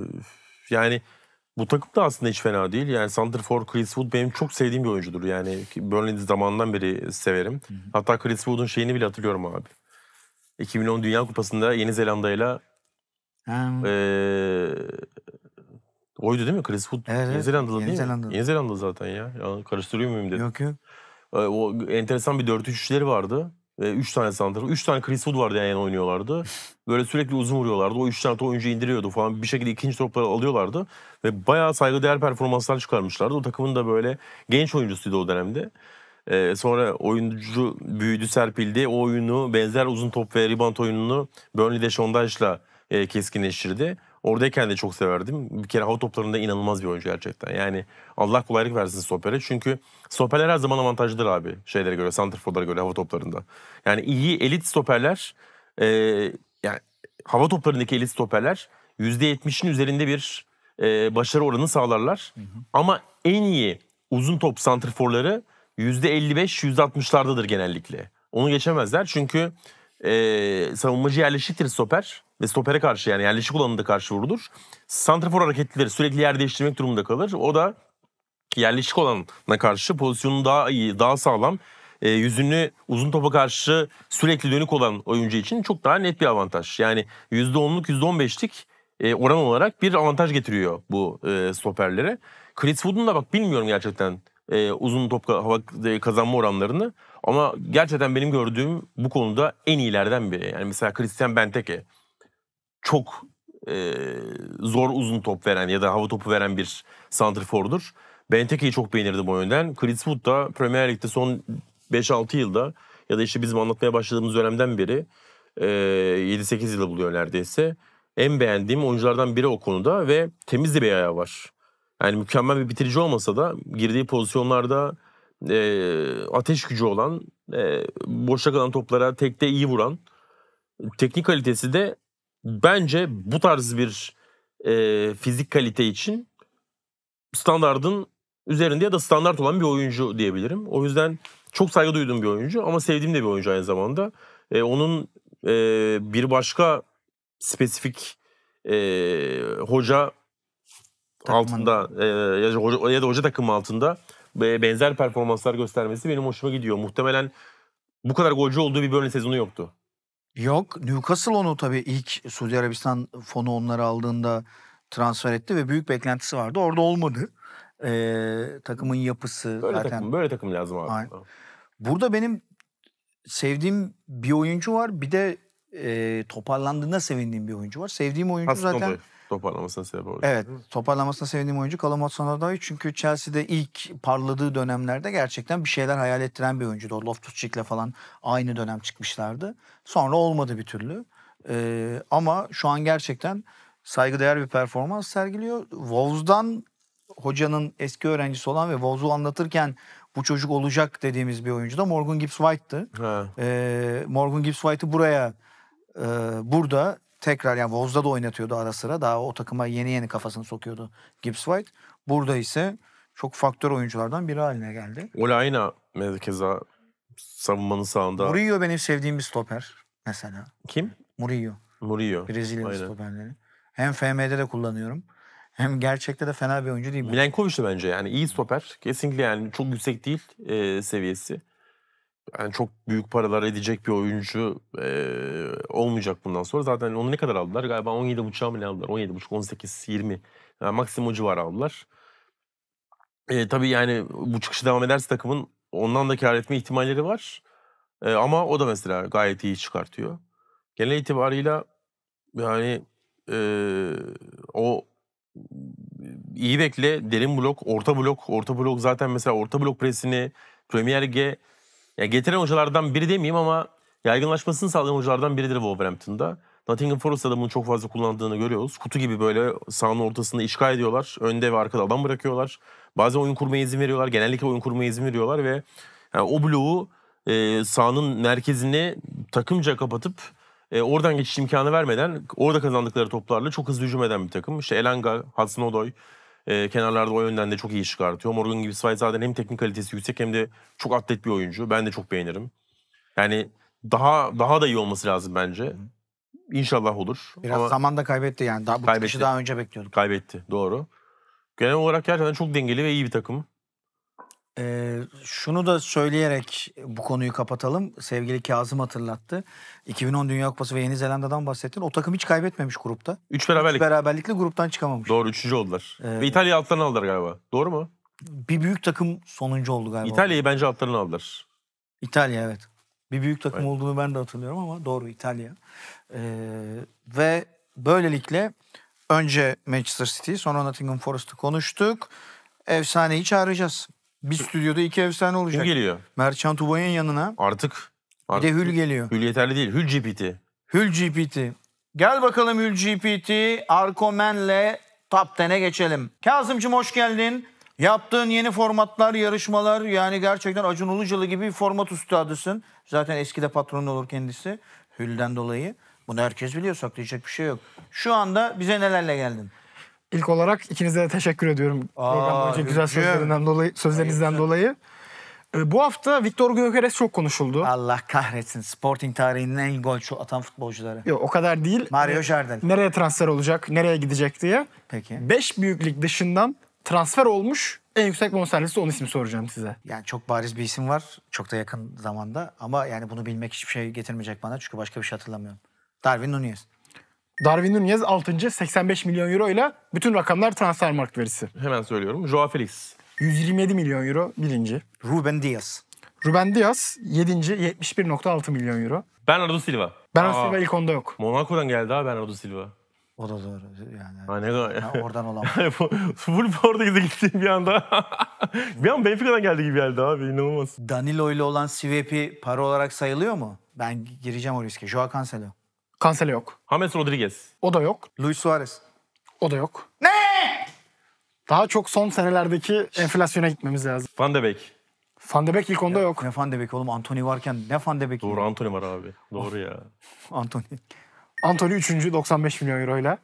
yani bu takım da aslında hiç fena değil. Yani For Chris Wood benim çok sevdiğim bir oyuncudur. Yani Burnley zamandan beri severim. Hı hı. Hatta Chris Wood'un şeyini bile hatırlıyorum abi. 2010 Dünya Kupası'nda Yeni Zelanda'yla e, oydu değil mi Chris Wood? Evet, Yeni Zelanda'da Yeni değil Zelanda. mi? Yeni Zelanda'da zaten ya. ya. Karıştırıyor muyum dedim. Yok yok. E, o enteresan bir 4-3-3'leri vardı. E, üç tane santrafor. Üç tane Chris Wood vardı yan yana oynuyorlardı. Böyle sürekli uzun vuruyorlardı. O üç tane top oyuncu indiriyordu falan. Bir şekilde ikinci topları alıyorlardı. Ve bayağı saygı değer performanslar çıkarmışlardı. O takımın da böyle genç oyuncusuydu o dönemde. E, sonra oyuncu büyüdü, serpildi. O oyunu benzer uzun top ve rebound oyununu Burnley de e, keskinleştirdi. Oradayken de çok severdim. Bir kere hava toplarında inanılmaz bir oyuncu gerçekten. Yani Allah kolaylık versin Stoper'e. Çünkü Stoper'ler her zaman avantajlıdır abi. Şeylere göre, Santrfor'lara göre hava toplarında. Yani iyi elit Stoper'ler, e, yani hava toplarındaki elit Stoper'ler %70'in üzerinde bir e, başarı oranı sağlarlar. Hı hı. Ama en iyi uzun top Santrfor'ları %55-%60'lardadır genellikle. Onu geçemezler çünkü e, savunmacı yerleşiktir stoper ve stopere karşı yani yerleşik olanında karşı vurulur. Santrafor hareketlileri sürekli yer değiştirmek durumunda kalır. O da yerleşik olanına karşı pozisyonu daha iyi, daha sağlam, e, yüzünü uzun topa karşı sürekli dönük olan oyuncu için çok daha net bir avantaj. Yani %10'luk %15'lik e, oran olarak bir avantaj getiriyor bu e, stoperlere. Chris Wood'un da bak bilmiyorum gerçekten e, uzun top hava e, kazanma oranlarını. Ama gerçekten benim gördüğüm bu konuda en iyilerden biri. Yani mesela Christian Benteke çok e, zor uzun top veren ya da hava topu veren bir santrifordur. Benteke'yi çok beğenirdim o yönden. Chris Wood da Premier Lig'de son 5-6 yılda ya da işte bizim anlatmaya başladığımız dönemden beri e, 7-8 yılı buluyor neredeyse. En beğendiğim oyunculardan biri o konuda ve temiz de bir ayağı var. Yani mükemmel bir bitirici olmasa da girdiği pozisyonlarda e, ateş gücü olan, e, boşta kalan toplara tekte iyi vuran, teknik kalitesi de bence bu tarz bir e, fizik kalite için standardın üzerinde ya da standart olan bir oyuncu diyebilirim. O yüzden çok saygı duyduğum bir oyuncu ama sevdiğim de bir oyuncu aynı zamanda. E, onun e, bir başka spesifik e, hoca altında e, ya, da hoca, ya takımı altında benzer performanslar göstermesi benim hoşuma gidiyor. Muhtemelen bu kadar golcü olduğu bir böyle sezonu yoktu. Yok. Newcastle onu tabii ilk Suudi Arabistan fonu onları aldığında transfer etti ve büyük beklentisi vardı. Orada olmadı. Ee, takımın yapısı böyle zaten. Takım, böyle takım lazım abi. Aynen. Burada benim sevdiğim bir oyuncu var. Bir de e, toparlandığına sevindiğim bir oyuncu var. Sevdiğim oyuncu Hastanoğlu. zaten Toparlamasına sebep oldu. Evet toparlamasına sevindiğim oyuncu Kalamat Sonadai. Çünkü Chelsea'de ilk parladığı dönemlerde gerçekten bir şeyler hayal ettiren bir oyuncuydu. O Loftus Cheek'le falan aynı dönem çıkmışlardı. Sonra olmadı bir türlü. Ee, ama şu an gerçekten saygıdeğer bir performans sergiliyor. Wolves'dan hocanın eski öğrencisi olan ve Wolves'u anlatırken bu çocuk olacak dediğimiz bir oyuncu da Morgan Gibbs White'tı. Ee, Morgan Gibbs White'ı buraya e, burada tekrar yani Wolves'da da oynatıyordu ara sıra. Daha o takıma yeni yeni kafasını sokuyordu Gibbs White. Burada ise çok faktör oyunculardan biri haline geldi. Olayna merkeza savunmanın sağında. Murillo benim sevdiğim bir stoper mesela. Kim? Murillo. Murillo. Brezilyalı stoperleri. Hem FM'de de kullanıyorum. Hem gerçekte de fena bir oyuncu değil. Milenkovic de bence yani iyi stoper. Kesinlikle yani çok yüksek değil e, seviyesi yani çok büyük paralar edecek bir oyuncu e, olmayacak bundan sonra. Zaten onu ne kadar aldılar? Galiba 17.5'a mı ne aldılar? buçuk 18, 20. Yani maksimum civarı aldılar. E, tabii yani bu çıkışı devam ederse takımın ondan da kar etme ihtimalleri var. E, ama o da mesela gayet iyi çıkartıyor. Genel itibarıyla yani e, o iyi bekle derin blok, orta blok, orta blok zaten mesela orta blok presini Premier Lig'e ya getiren hocalardan biri demeyeyim ama yaygınlaşmasını sağlayan hocalardan biridir Wolverhampton'da. Nottingham Forest'ta da bunu çok fazla kullandığını görüyoruz. Kutu gibi böyle sahanın ortasında işgal ediyorlar. Önde ve arkada adam bırakıyorlar. Bazen oyun kurmaya izin veriyorlar. Genellikle oyun kurmaya izin veriyorlar ve yani o bloğu e, sahanın merkezini takımca kapatıp e, oradan geçiş imkanı vermeden orada kazandıkları toplarla çok hızlı hücum eden bir takım. İşte Elanga, Hudson-Odoi, e, kenarlarda o yönden de çok iyi çıkartıyor. Morgan gibi zaten hem teknik kalitesi yüksek hem de çok atlet bir oyuncu. Ben de çok beğenirim. Yani daha daha da iyi olması lazım bence. İnşallah olur. Biraz Ama zaman da kaybetti yani. Daha, bu kaybetti. daha önce bekliyorduk. Kaybetti doğru. Genel olarak gerçekten çok dengeli ve iyi bir takım. Ee, şunu da söyleyerek bu konuyu kapatalım. Sevgili Kazım hatırlattı. 2010 Dünya Kupası ve Yeni Zelanda'dan bahsettin. O takım hiç kaybetmemiş grupta. Üç beraberlik. Üç beraberlikle gruptan çıkamamış. Doğru üçüncü oldular. Ee, ve İtalya altlarını aldılar galiba. Doğru mu? Bir büyük takım sonuncu oldu galiba. İtalya'yı bence altlarını aldılar. İtalya evet. Bir büyük takım evet. olduğunu ben de hatırlıyorum ama doğru İtalya. Ee, ve böylelikle önce Manchester City sonra Nottingham Forest'ı konuştuk. Efsaneyi çağıracağız. Bir stüdyoda iki efsane olacak. Hül geliyor. Merchant Ubay'ın yanına. Artık, artık. Bir de Hül geliyor. Hül yeterli değil. Hül GPT. Hül GPT. Gel bakalım Hül GPT. Arkomen'le Top 10'e geçelim. Kazımcım hoş geldin. Yaptığın yeni formatlar, yarışmalar yani gerçekten Acun Ulucalı gibi bir format üstadısın. Zaten eskide patron olur kendisi. Hül'den dolayı. Bunu herkes biliyor saklayacak bir şey yok. Şu anda bize nelerle geldin? İlk olarak ikinize de teşekkür ediyorum Aa, program boyunca güzel sözlerinden dolayı, sözlerinizden dolayı. Ee, bu hafta Victor Gökeres çok konuşuldu. Allah kahretsin. Sporting tarihinin en gol atan futbolcuları. Yok o kadar değil. Mario Jardel. Nereye transfer olacak, nereye gidecek diye. Peki. Beş büyüklük dışından transfer olmuş en yüksek bonservisi onun ismi soracağım size. Yani çok bariz bir isim var. Çok da yakın zamanda. Ama yani bunu bilmek hiçbir şey getirmeyecek bana. Çünkü başka bir şey hatırlamıyorum. Darwin Nunez. Darwin Nunez 6. 85 milyon euro ile bütün rakamlar transfer mark verisi. Hemen söylüyorum. Joao Felix. 127 milyon euro birinci. Ruben Diaz. Ruben Diaz 7. 71.6 milyon euro. Bernardo Silva. Bernardo Aa. Silva ilk onda yok. Monaco'dan geldi abi Bernardo Silva. O da doğru yani. Ha, ne kadar? Yani oradan olan. Full Portekiz'e gitti bir anda. bir an Benfica'dan geldi gibi geldi abi inanılmaz. Danilo ile olan CVP para olarak sayılıyor mu? Ben gireceğim o riske. Joao Cancelo. Cancelo yok. James Rodriguez. O da yok. Luis Suarez. O da yok. Ne? Daha çok son senelerdeki enflasyona gitmemiz lazım. Van de Beek. Van de Beek ilk onda yok. Ne Van de Beek oğlum Anthony varken ne Van de Beek? Doğru Anthony var abi. Doğru ya. Anthony. Anthony 3. 95 milyon euro ile.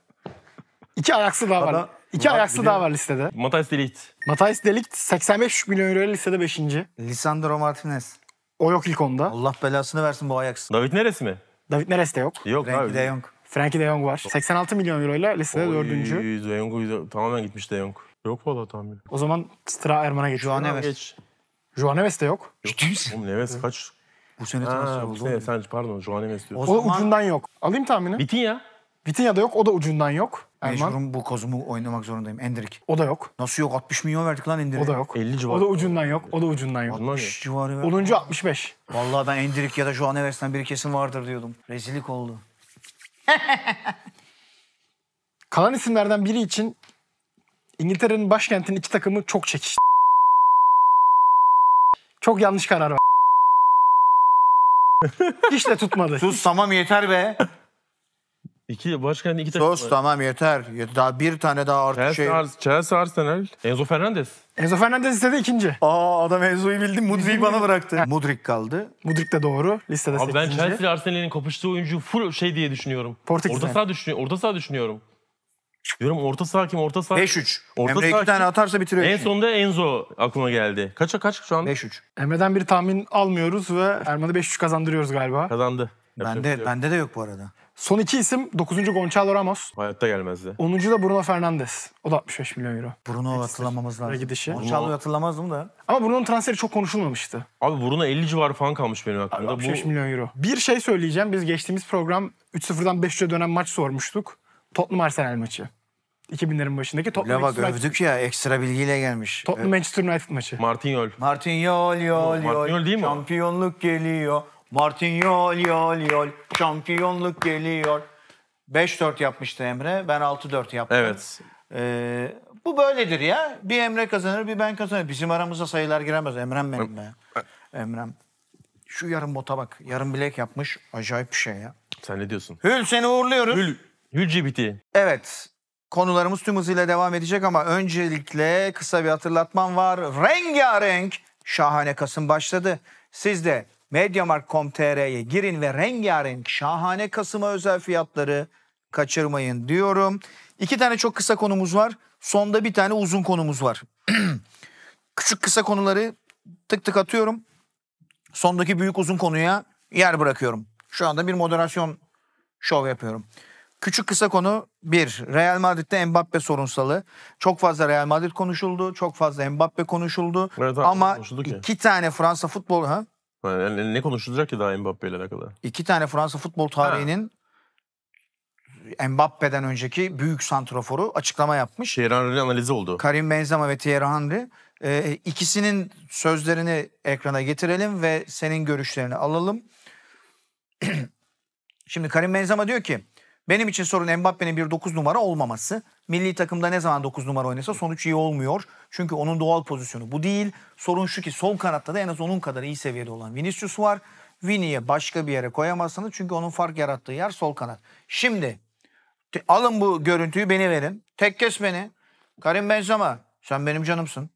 İki ayaksı daha var. İki Ulan ayaksı daha var listede. Matthias de Ligt. Matthijs De Ligt 85 milyon euro ile listede 5. Lisandro Martinez. O yok ilk onda. Allah belasını versin bu Ajax. David neresi mi? David Neres de yok. Yok Frenkie abi. de Jong. Frankie de Jong var. 86 milyon euroyla listede Oy, dördüncü. De Jong tamamen gitmiş de Jong. Yok valla tahmin. O zaman Stra Erman'a geç. Juan Neves. Geç. Juan Neves de yok. Ciddi misin? Oğlum Neves kaç? Bu sene transfer oldu. sen, pardon Juan Neves diyorsun. O, o ucundan yok. Alayım tahmini. Bitin ya. da yok o da ucundan yok. Erman. Mecburum bu kozumu oynamak zorundayım. Endrik. O da yok. Nasıl yok? 60 milyon verdik lan Endirik'e. O da yok. 50 civarı. O da ucundan yok. O da ucundan yok. 60 civarı ver. 10. 65. Vallahi ben Endrik ya da Joan Evers'ten biri kesin vardır diyordum. Rezillik oldu. Kalan isimlerden biri için İngiltere'nin başkentinin iki takımı çok çekişti. Çok yanlış karar var. Hiç de tutmadı. Sus tamam yeter be. İki başka iki takım Sos tamam yeter. Daha bir tane daha artı Chelsea, şey. Ars Chelsea Arsenal. Enzo Fernandez. Enzo Fernandez listede ikinci. Aa adam Enzo'yu bildim Mudrik bana bıraktı. Mudrik kaldı. Mudrik de doğru. Listede Abi sekizinci. ben Chelsea ile Arsenal'in kapıştığı oyuncu full şey diye düşünüyorum. Portekiz. Orta saha düşünüyorum. Orta saha düşünüyorum. Diyorum orta saha kim? Orta saha. 5-3. Orta Emre saha iki tane atarsa bitiriyor. En sonunda Enzo aklıma geldi. Kaça kaç şu an? 5-3. Emre'den bir tahmin almıyoruz ve Erman'ı 5-3 kazandırıyoruz galiba. Kazandı. Bende, şey bende de yok bu arada. Son iki isim 9. Gonçalo Ramos. Hayatta gelmezdi. 10. da Bruno Fernandes. O da 65 milyon euro. Bruno hatırlamamamız lazım. Gidişi. Gonçalo mı da. Ama Bruno'nun transferi çok konuşulmamıştı. Abi Bruno 50 civarı falan kalmış benim aklımda. 65 Bu... milyon euro. Bir şey söyleyeceğim. Biz geçtiğimiz program 3-0'dan 5-3'e dönen maç sormuştuk. Tottenham Arsenal maçı. 2000'lerin başındaki Tottenham Lava Manchester övdük ya ekstra bilgiyle gelmiş. Tottenham evet. Manchester United maçı. Martinyol. Martinyol yol yol. yol. Martinyol değil mi? Şampiyonluk geliyor. Martin yol yol yol şampiyonluk geliyor. 5-4 yapmıştı Emre. Ben 6-4 yaptım. Evet. Ee, bu böyledir ya. Bir Emre kazanır bir ben kazanır. Bizim aramıza sayılar giremez. Emrem benim be. Emrem. Şu yarım bota bak. Yarım bilek yapmış. Acayip bir şey ya. Sen ne diyorsun? Hül seni uğurluyoruz. Hül. Hül GBT. Evet. Konularımız tüm hızıyla devam edecek ama öncelikle kısa bir hatırlatmam var. Rengarenk şahane Kasım başladı. Siz de Mediamarkt.com.tr'ye girin ve rengarenk şahane Kasım'a özel fiyatları kaçırmayın diyorum. İki tane çok kısa konumuz var. Sonda bir tane uzun konumuz var. Küçük kısa konuları tık tık atıyorum. Sondaki büyük uzun konuya yer bırakıyorum. Şu anda bir moderasyon şov yapıyorum. Küçük kısa konu bir Real Madrid'de Mbappe sorunsalı. Çok fazla Real Madrid konuşuldu. Çok fazla Mbappe konuşuldu. Evet, Ama konuşuldu iki tane Fransa futbolu Ha? Yani ne konuşulacak ki daha Mbappe ile alakalı? İki tane Fransa futbol tarihinin ha. Mbappe'den önceki büyük santraforu açıklama yapmış. Thierry Henry'nin analizi oldu. Karim Benzema ve Thierry Henry. Ee, ikisinin sözlerini ekrana getirelim ve senin görüşlerini alalım. Şimdi Karim Benzema diyor ki benim için sorun Mbappe'nin bir 9 numara olmaması. Milli takımda ne zaman 9 numara oynasa sonuç iyi olmuyor. Çünkü onun doğal pozisyonu bu değil. Sorun şu ki sol kanatta da en az onun kadar iyi seviyede olan Vinicius var. Vini'ye başka bir yere koyamazsınız çünkü onun fark yarattığı yer sol kanat. Şimdi alın bu görüntüyü beni verin. Tek kes beni. Karim Benzema sen benim canımsın.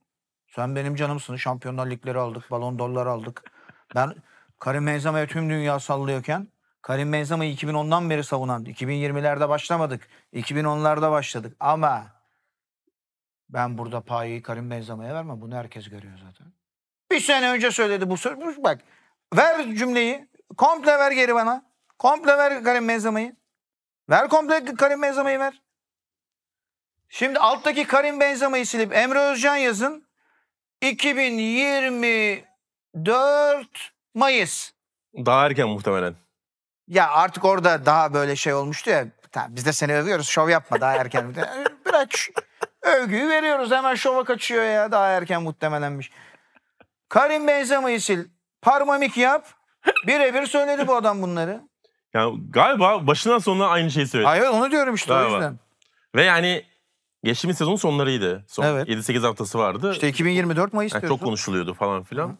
Sen benim canımsın. Şampiyonlar ligleri aldık. Balon dolları aldık. Ben Karim Benzema'ya tüm dünya sallıyorken Karim Benzema'yı 2010'dan beri savunan, 2020'lerde başlamadık, 2010'larda başladık ama ben burada payı Karim Benzema'ya vermem. Bunu herkes görüyor zaten. Bir sene önce söyledi bu söz. Bak ver cümleyi. Komple ver geri bana. Komple ver Karim Benzema'yı. Ver komple Karim Benzema'yı ver. Şimdi alttaki Karim Benzema'yı silip Emre Özcan yazın. 2024 Mayıs. Daha erken muhtemelen. Ya artık orada daha böyle şey olmuştu ya. Tamam, biz de seni övüyoruz şov yapma daha erken. E, bırak övgüyü veriyoruz hemen şova kaçıyor ya daha erken muhtemelenmiş. Karim Benzema'yı sil. Parmamik yap. Birebir söyledi bu adam bunları. Yani galiba başından sonuna aynı şeyi söyledi. Hayır onu diyorum işte galiba. o yüzden. Ve yani geçtiğimiz sezon sonlarıydı. Son evet. 7-8 haftası vardı. İşte 2024 Mayıs yani Çok konuşuluyordu falan filan. Hı.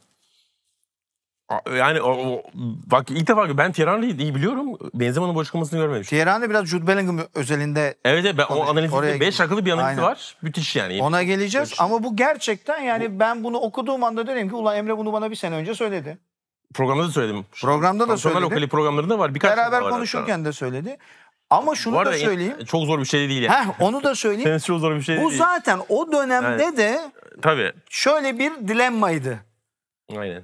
Yani o, o, bak ilk defa ben Tierney'i iyi biliyorum. Benzema'nın boş çıkmasını görmemiş. Tierney biraz Jude Bellingham özelinde. Evet evet o analizinde beş şakalı bir analizi var. Müthiş yani. Ona geleceğiz Müthiş. ama bu gerçekten yani bu... ben bunu okuduğum anda dedim ki ulan Emre bunu bana bir sene önce söyledi. Programda da söyledim. Programda da söyledi. Lokali programlarında var. Birkaç Beraber konuşurken hatta. de söyledi. Ama şunu da söyleyeyim. Çok zor bir şey değil yani. Heh, onu da söyleyeyim. Senin çok zor bir şey Bu değil. zaten o dönemde yani, de tabii. şöyle bir dilemmaydı. Aynen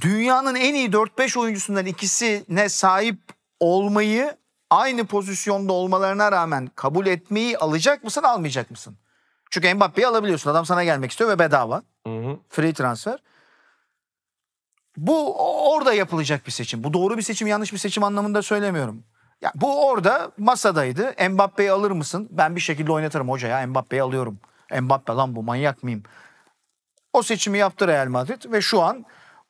dünyanın en iyi 4-5 oyuncusundan ikisine sahip olmayı aynı pozisyonda olmalarına rağmen kabul etmeyi alacak mısın almayacak mısın? Çünkü Mbappe'yi alabiliyorsun. Adam sana gelmek istiyor ve bedava. Hı hı. Free transfer. Bu orada yapılacak bir seçim. Bu doğru bir seçim, yanlış bir seçim anlamında söylemiyorum. Ya bu orada masadaydı. Mbappe'yi alır mısın? Ben bir şekilde oynatırım hoca ya. Mbappe'yi alıyorum. Mbappe lan bu manyak mıyım? O seçimi yaptı Real Madrid ve şu an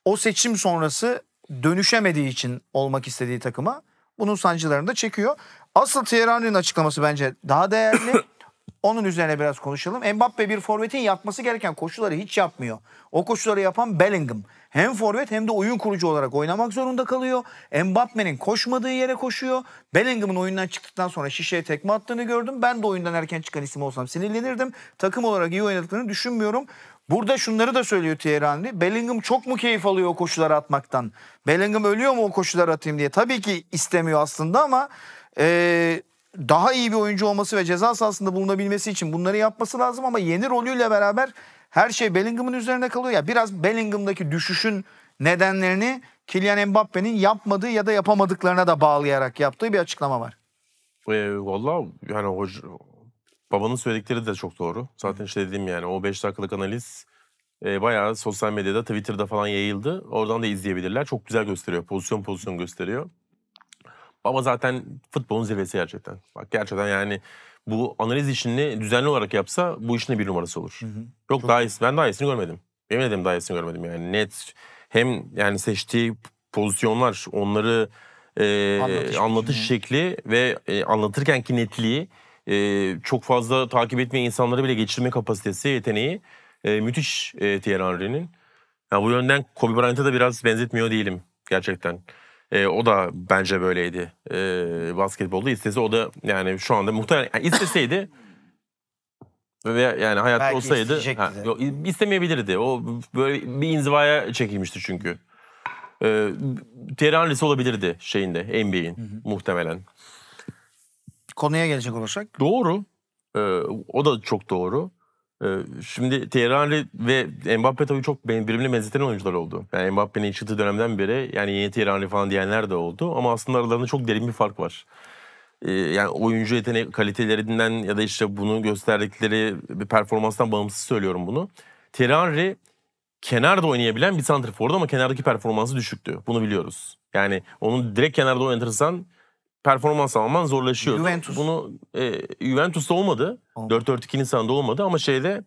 o seçim sonrası dönüşemediği için olmak istediği takıma bunun sancılarını da çekiyor. Asıl Tierney'nin açıklaması bence daha değerli. Onun üzerine biraz konuşalım. Mbappe bir forvetin yapması gereken koşuları hiç yapmıyor. O koşuları yapan Bellingham. Hem forvet hem de oyun kurucu olarak oynamak zorunda kalıyor. Mbappe'nin koşmadığı yere koşuyor. Bellingham'ın oyundan çıktıktan sonra şişeye tekme attığını gördüm. Ben de oyundan erken çıkan isim olsam sinirlenirdim. Takım olarak iyi oynadıklarını düşünmüyorum. Burada şunları da söylüyor Tierani. Bellingham çok mu keyif alıyor o koşuları atmaktan? Bellingham ölüyor mu o koşuları atayım diye? Tabii ki istemiyor aslında ama e, daha iyi bir oyuncu olması ve ceza sahasında bulunabilmesi için bunları yapması lazım ama yeni rolüyle beraber her şey Bellingham'ın üzerine kalıyor. Ya biraz Bellingham'daki düşüşün nedenlerini Kylian Mbappe'nin yapmadığı ya da yapamadıklarına da bağlayarak yaptığı bir açıklama var. E, Valla yani hoca, Babanın söyledikleri de çok doğru. Zaten işte dedim yani o 5 dakikalık analiz e, bayağı sosyal medyada, Twitter'da falan yayıldı. Oradan da izleyebilirler. Çok güzel gösteriyor. Pozisyon pozisyon gösteriyor. Baba zaten futbolun zirvesi gerçekten. Bak gerçekten yani bu analiz işini düzenli olarak yapsa bu işin bir numarası olur. Hı hı. Yok Çok... daha iyisi, ben daha iyisini görmedim. Yemin ederim daha iyisini görmedim yani net hem yani seçtiği pozisyonlar onları e, anlatış, anlatış şekli ve e, anlatırkenki netliği e, çok fazla takip etmeyen insanlara bile geçirme kapasitesi, yeteneği e, müthiş e, Thierry Henry'nin. Yani bu yönden Kobe Bryant'a da biraz benzetmiyor değilim gerçekten. E, o da bence böyleydi e, basketbolda. İstese o da yani şu anda muhtemelen yani isteseydi ve yani hayatta Belki olsaydı ha, yok, istemeyebilirdi. O böyle bir inzivaya çekilmişti çünkü. E, Thierry Henry'si olabilirdi şeyinde NBA'in muhtemelen konuya gelecek olursak. Doğru. Ee, o da çok doğru. Ee, şimdi Teherani ve Mbappe tabii çok birbirine benzeten oyuncular oldu. Yani Mbappe'nin çıktığı dönemden beri yani yeni Teherani falan diyenler de oldu. Ama aslında aralarında çok derin bir fark var ee, yani oyuncu yetenek kalitelerinden ya da işte bunu gösterdikleri bir performanstan bağımsız söylüyorum bunu. Thierry Henry kenarda oynayabilen bir santrfordu ama kenardaki performansı düşüktü. Bunu biliyoruz. Yani onun direkt kenarda oynatırsan performans alman zorlaşıyor. Juventus. Bunu e, Juventus'ta olmadı. Olmadı. 4-4-2'nin sahanda olmadı ama şeyde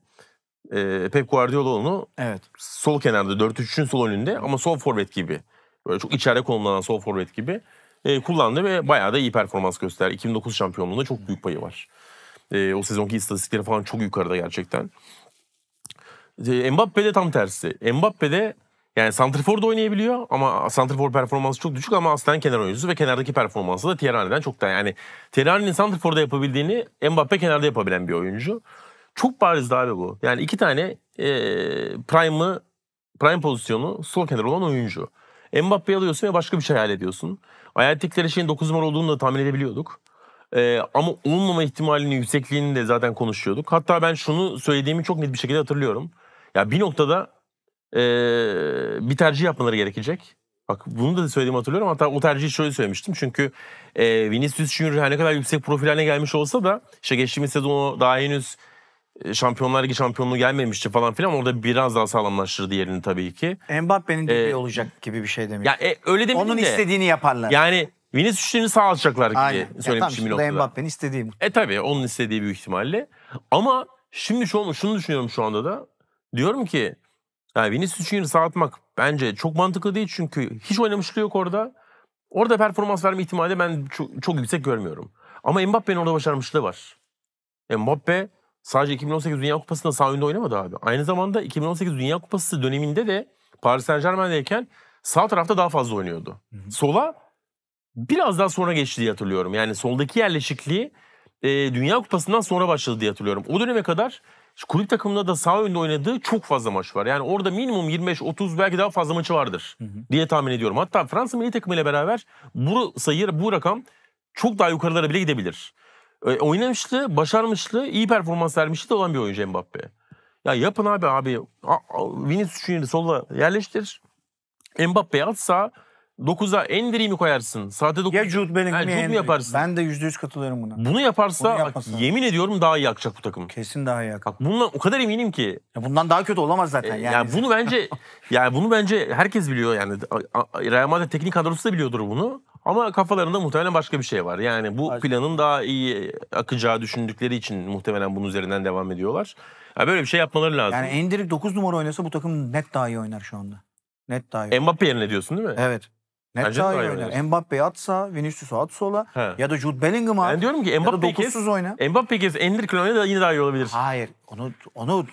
e, Pep Guardiola onu evet. sol kenarda 4-3'ün sol önünde ama sol forvet gibi. Böyle çok içeride konumlanan sol forvet gibi e, kullandı ve bayağı da iyi performans gösterdi. 2009 şampiyonluğunda çok büyük payı var. E, o sezonki istatistikleri falan çok yukarıda gerçekten. E, de tam tersi. Mbappe de yani Santrifor da oynayabiliyor ama Santrifor performansı çok düşük ama aslen kenar oyuncusu ve kenardaki performansı da Tierney'den çok daha yani Tierney'nin Santrifor'da yapabildiğini Mbappe kenarda yapabilen bir oyuncu. Çok barizdi abi bu. Yani iki tane e, prime'ı prime pozisyonu sol kenar olan oyuncu. Mbappe'yi alıyorsun ve başka bir şey hayal ediyorsun. Hayal ettikleri şeyin 9 numara olduğunu da tahmin edebiliyorduk. Ee, ama olmama ihtimalinin yüksekliğini de zaten konuşuyorduk. Hatta ben şunu söylediğimi çok net bir şekilde hatırlıyorum. Ya bir noktada e, bir tercih yapmaları gerekecek. Bak bunu da söylediğimi hatırlıyorum. Hatta o tercihi şöyle söylemiştim. Çünkü e, Vinicius Junior her ne kadar yüksek profiline gelmiş olsa da işte geçtiğimiz sezonu daha henüz e, Şampiyonlar Ligi şampiyonluğu gelmemişti falan filan. Orada biraz daha sağlamlaştırdı yerini tabii ki. Mbappe'nin dediği ee, olacak gibi bir şey demiş. Ya e, öyle demedim Onun de. istediğini yaparlar. Yani Vinicius Junior'ı sağ alacaklar gibi Aynen. söylemişim. Ya, tamam, Mbappe'nin istediği. E tabii onun istediği büyük ihtimalle. Ama şimdi şu şunu düşünüyorum şu anda da. Diyorum ki yani Vinicius Junior'ı sağlatmak bence çok mantıklı değil çünkü hiç oynamışlığı yok orada. Orada performans verme ihtimali ben çok, çok yüksek görmüyorum. Ama Mbappe'nin orada başarmışlığı var. Mbappe sadece 2018 Dünya Kupası'nda sağ önde oynamadı abi. Aynı zamanda 2018 Dünya Kupası döneminde de Paris Saint Germain'deyken sağ tarafta daha fazla oynuyordu. Hı hı. Sola biraz daha sonra geçti diye hatırlıyorum. Yani soldaki yerleşikliği e, Dünya Kupası'ndan sonra başladı diye hatırlıyorum. O döneme kadar kulüp takımında da sağ önde oynadığı çok fazla maç var. Yani orada minimum 25-30 belki daha fazla maçı vardır hı hı. diye tahmin ediyorum. Hatta Fransa milli takımı ile beraber bu sayı, bu rakam çok daha yukarılara bile gidebilir. E, ee, oynamışlı, başarmışlı, iyi performans vermişti de olan bir oyuncu Mbappe. Ya yapın abi abi. Vinicius Junior'ı sola yerleştir. Mbappe'yi at atsa 9'a en diri koyarsın? saatte 9. Ya Jude Bellingham yani, yaparsın? Ben de %100 katılıyorum buna. Bunu yaparsa Bunu yemin ediyorum daha iyi akacak bu takım. Kesin daha iyi yakacak. Bak bundan o kadar eminim ki. Ya bundan daha kötü olamaz zaten. E, yani. yani bunu bence yani bunu bence herkes biliyor yani Real Madrid teknik kadrosu da biliyordur bunu. Ama kafalarında muhtemelen başka bir şey var. Yani bu Aynen. planın daha iyi akacağı düşündükleri için muhtemelen bunun üzerinden devam ediyorlar. Yani böyle bir şey yapmaları lazım. Yani Endirik 9 numara oynasa bu takım net daha iyi oynar şu anda. Net daha iyi. Mbappe yerine diyorsun değil mi? Evet. Net Bence daha iyi oynar. Mbappe'yi at sağa, Vinicius'u at sola He. ya da Jude Bellingham'ı at. Ben diyorum ki Mbappe kes, oyna. Mbappe kes, Enrique oyna da yine daha iyi olabilir. Hayır, onu onu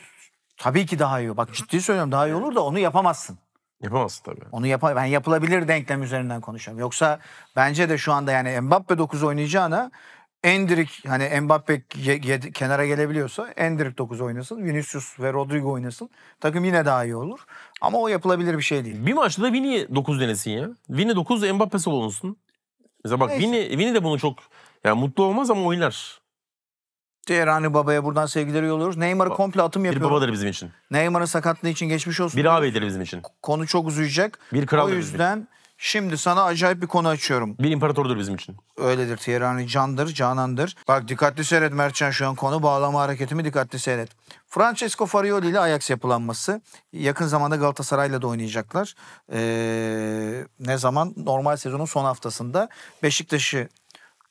tabii ki daha iyi. Bak ciddi söylüyorum daha iyi olur da onu yapamazsın. Yapamazsın tabii. Onu yap ben yapılabilir denklem üzerinden konuşuyorum. Yoksa bence de şu anda yani Mbappe 9 oynayacağına Endrik hani Mbappe kenara gelebiliyorsa Endrik 9 oynasın. Vinicius ve Rodrigo oynasın. Takım yine daha iyi olur. Ama o yapılabilir bir şey değil. Bir maçta da Vini 9 denesin ya. Vini 9 Mbappe sol Mesela bak Neyse. Vini, Vini de bunu çok yani mutlu olmaz ama oynar. Cerrani Baba'ya buradan sevgileri yolluyoruz. Neymar'ı ba- komple atım yapıyor. Bir babadır bizim için. Neymar'ın sakatlığı için geçmiş olsun. Bir abidir bizim için. Konu çok uzayacak. Bir kraldır O yüzden Şimdi sana acayip bir konu açıyorum. Bir imparatordur bizim için. Öyledir. Tiyrani candır, canandır. Bak dikkatli seyret Mertcan şu an konu bağlama hareketimi dikkatli seyret. Francesco Farioli ile Ajax yapılanması. Yakın zamanda Galatasaray'la da oynayacaklar. Ee, ne zaman? Normal sezonun son haftasında Beşiktaş'ı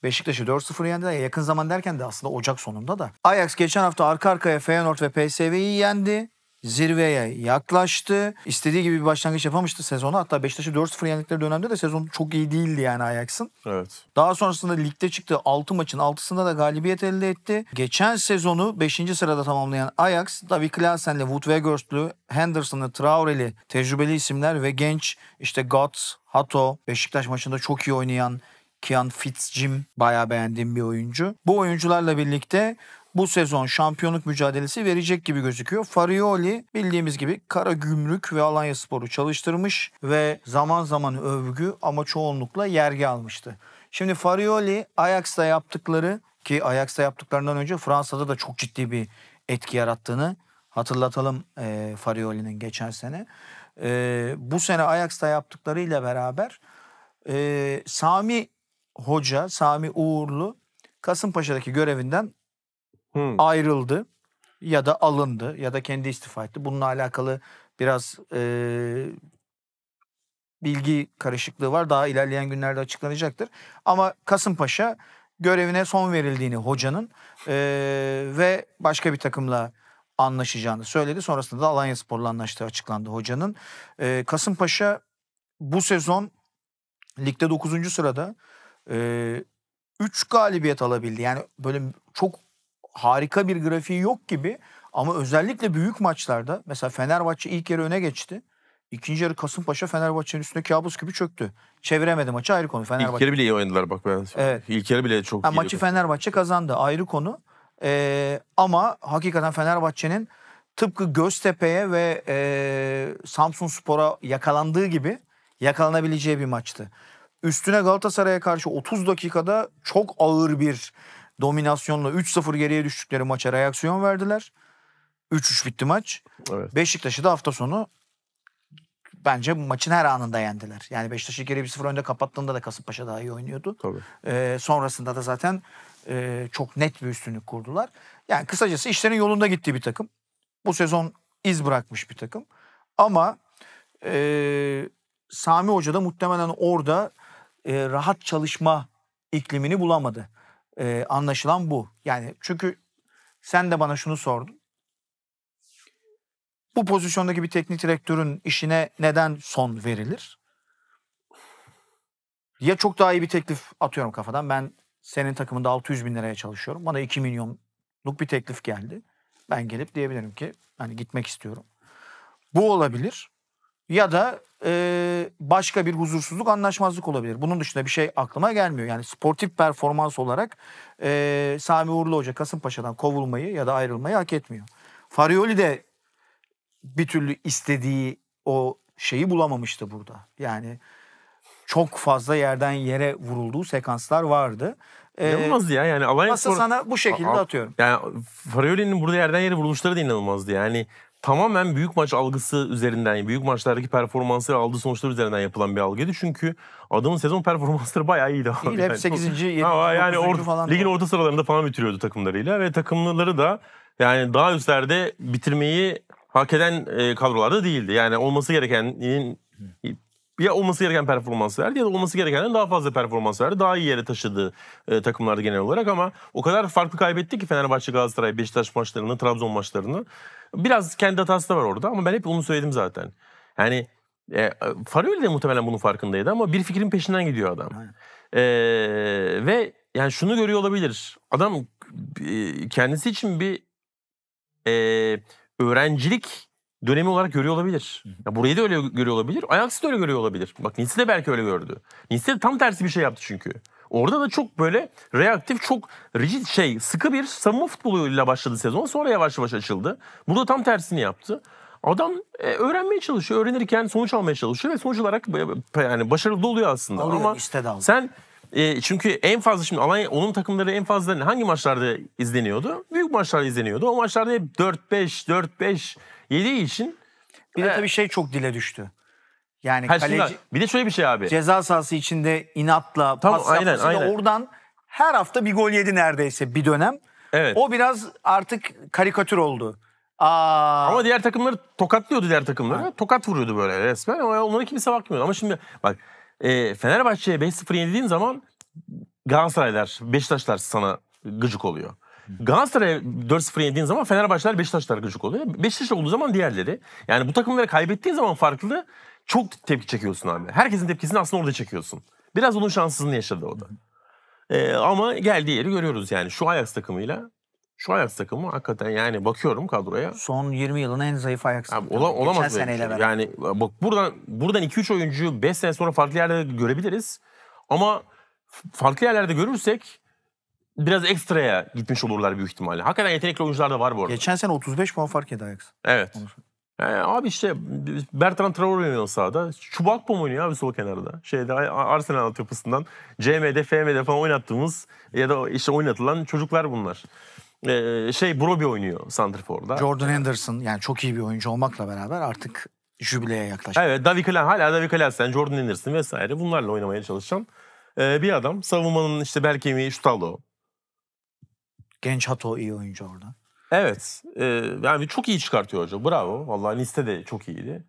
Beşiktaş'ı 4-0 yendi. Yakın zaman derken de aslında Ocak sonunda da. Ajax geçen hafta arka arkaya Feyenoord ve PSV'yi yendi zirveye yaklaştı. İstediği gibi bir başlangıç yapamamıştı sezonu. Hatta Beşiktaş'ı 4-0 yendikleri dönemde de sezon çok iyi değildi yani Ajax'ın. Evet. Daha sonrasında ligde çıktı. 6 maçın 6'sında da galibiyet elde etti. Geçen sezonu 5. sırada tamamlayan Ajax, David Klaasen'le, Woodweghorst'lu, Henderson'lı, Traore'li tecrübeli isimler ve genç işte Gotts, Hato, Beşiktaş maçında çok iyi oynayan Kian Fitzjim bayağı beğendiğim bir oyuncu. Bu oyuncularla birlikte bu sezon şampiyonluk mücadelesi verecek gibi gözüküyor. Farioli bildiğimiz gibi kara gümrük ve Alanya Sporu çalıştırmış ve zaman zaman övgü ama çoğunlukla yergi almıştı. Şimdi Farioli Ajax'ta yaptıkları ki Ajax'ta yaptıklarından önce Fransa'da da çok ciddi bir etki yarattığını hatırlatalım e, Farioli'nin geçen sene. E, bu sene Ajax'ta yaptıklarıyla beraber e, Sami Hoca, Sami Uğurlu Kasımpaşa'daki görevinden Hı. Hmm. ayrıldı ya da alındı ya da kendi istifa etti. Bununla alakalı biraz e, bilgi karışıklığı var. Daha ilerleyen günlerde açıklanacaktır. Ama Kasımpaşa görevine son verildiğini hocanın e, ve başka bir takımla anlaşacağını söyledi. Sonrasında da Alanya Spor'la anlaştığı açıklandı hocanın. E, Kasımpaşa bu sezon ligde 9. sırada 3 e, galibiyet alabildi. Yani böyle çok harika bir grafiği yok gibi ama özellikle büyük maçlarda mesela Fenerbahçe ilk yarı öne geçti. İkinci yarı Kasımpaşa Fenerbahçe'nin üstüne kabus gibi çöktü. Çeviremedi maçı ayrı konu. Fenerbahçe. İlk yarı bile iyi oynadılar bak ben. Evet. İlk yarı bile çok ha, iyi. Maçı Fenerbahçe kazandı ayrı konu. Ee, ama hakikaten Fenerbahçe'nin tıpkı Göztepe'ye ve e, Samsun Spor'a yakalandığı gibi yakalanabileceği bir maçtı. Üstüne Galatasaray'a karşı 30 dakikada çok ağır bir dominasyonla 3-0 geriye düştükleri maça reaksiyon verdiler. 3-3 bitti maç. Evet. Beşiktaş'ı da hafta sonu bence maçın her anında yendiler. Yani Beşiktaş'ı geri 1-0 önde kapattığında da Kasımpaşa daha iyi oynuyordu. Tabii. Ee, sonrasında da zaten e, çok net bir üstünlük kurdular. Yani kısacası işlerin yolunda gittiği bir takım. Bu sezon iz bırakmış bir takım. Ama e, Sami Hoca da muhtemelen orada e, rahat çalışma iklimini bulamadı. E, anlaşılan bu. Yani çünkü sen de bana şunu sordun. Bu pozisyondaki bir teknik direktörün işine neden son verilir? Ya çok daha iyi bir teklif atıyorum kafadan. Ben senin takımında 600 bin liraya çalışıyorum. Bana 2 milyonluk bir teklif geldi. Ben gelip diyebilirim ki hani gitmek istiyorum. Bu olabilir ya da e, başka bir huzursuzluk, anlaşmazlık olabilir. Bunun dışında bir şey aklıma gelmiyor. Yani sportif performans olarak e, Sami Uğurlu Hoca Kasımpaşa'dan kovulmayı ya da ayrılmayı hak etmiyor. Farioli de bir türlü istediği o şeyi bulamamıştı burada. Yani çok fazla yerden yere vurulduğu sekanslar vardı. Ee, İnanılmazdı ya yani Alanya Nasıl Spor... sana bu şekilde A- atıyorum. Yani Farioli'nin burada yerden yere vuruluşları da inanılmazdı yani tamamen büyük maç algısı üzerinden, büyük maçlardaki performansları aldığı sonuçlar üzerinden yapılan bir algıydı. Çünkü adamın sezon performansları bayağı iyiydi. Abi. İyi, yani. hep 8. 7. Ha, yani or- falan. Ligin orta sıralarında falan bitiriyordu takımlarıyla ve takımları da yani daha üstlerde bitirmeyi hak eden e, kadrolarda değildi. Yani olması gerekenin ya olması gereken performans verdi ya da olması gerekenden daha fazla performans verdi. Daha iyi yere taşıdı e, takımlarda genel olarak ama o kadar farklı kaybetti ki Fenerbahçe, Galatasaray, Beşiktaş maçlarını, Trabzon maçlarını. Biraz kendi hatası da var orada ama ben hep onu söyledim zaten. Yani e, Faröli de muhtemelen bunun farkındaydı ama bir fikrin peşinden gidiyor adam. E, ve yani şunu görüyor olabilir. Adam e, kendisi için bir e, öğrencilik dönemi olarak görüyor olabilir. Ya burayı da öyle görüyor olabilir. Ajax'ı da öyle görüyor olabilir. Bak Nice de belki öyle gördü. Nice de tam tersi bir şey yaptı çünkü. Orada da çok böyle reaktif, çok rigid şey, sıkı bir savunma futboluyla başladı sezon. Sonra yavaş yavaş açıldı. Burada tam tersini yaptı. Adam e, öğrenmeye çalışıyor. Öğrenirken sonuç almaya çalışıyor ve sonuç olarak yani başarılı oluyor aslında. Oluyor, Ama işte de sen e, çünkü en fazla şimdi Alanya onun takımları en fazla hangi maçlarda izleniyordu? büyük maçlar izleniyordu. O maçlarda hep 4-5, 4-5 yediği için. Bir de tabii şey çok dile düştü. Yani her kaleci, şeyler. bir de şöyle bir şey abi. Ceza sahası içinde inatla Tam, pas aynen, aynen. oradan her hafta bir gol yedi neredeyse bir dönem. Evet. O biraz artık karikatür oldu. Aa. Ama diğer takımları tokatlıyordu diğer takımları. Ha. Tokat vuruyordu böyle resmen ama onlara kimse bakmıyordu. Ama şimdi bak e, Fenerbahçe'ye 5-0 yenildiğin zaman Galatasaraylar, Beşiktaşlar sana gıcık oluyor. Galatasaray'a 4-0 yediğin zaman Fenerbahçeler Beşiktaşlar gıcık oluyor. Beşiktaş olduğu zaman diğerleri. Yani bu takımları kaybettiğin zaman farklı çok tepki çekiyorsun abi. Herkesin tepkisini aslında orada çekiyorsun. Biraz onun şanssızlığını yaşadı o da. Ee, ama geldiği yeri görüyoruz yani. Şu Ajax takımıyla şu Ajax takımı hakikaten yani bakıyorum kadroya. Son 20 yılın en zayıf Ajax takımı. Ola, olamaz. Geçen seneyle şey. beraber. Yani bak buradan buradan 2-3 oyuncuyu 5 sene sonra farklı yerlerde görebiliriz. Ama farklı yerlerde görürsek biraz ekstraya gitmiş olurlar büyük ihtimalle. Hakikaten yetenekli oyuncular da var bu arada. Geçen sene 35 puan fark etti Ajax. Evet. Yani abi işte Bertrand Traore oynuyor sahada. çubak mu oynuyor abi sol kenarda? Şeyde Arsenal altyapısından CM'de, FM'de falan oynattığımız ya da işte oynatılan çocuklar bunlar. Ee, şey Broby oynuyor Santrifor'da. Jordan Henderson yani çok iyi bir oyuncu olmakla beraber artık jübileye yaklaşıyor. Evet Davi Klan hala Davi sen Jordan Henderson vesaire bunlarla oynamaya çalışan e, bir adam. Savunmanın işte bel kemiği Şutalo, Genç Hato iyi oyuncu orada. Evet. E, yani çok iyi çıkartıyor hoca. Bravo. Vallahi liste de çok iyiydi.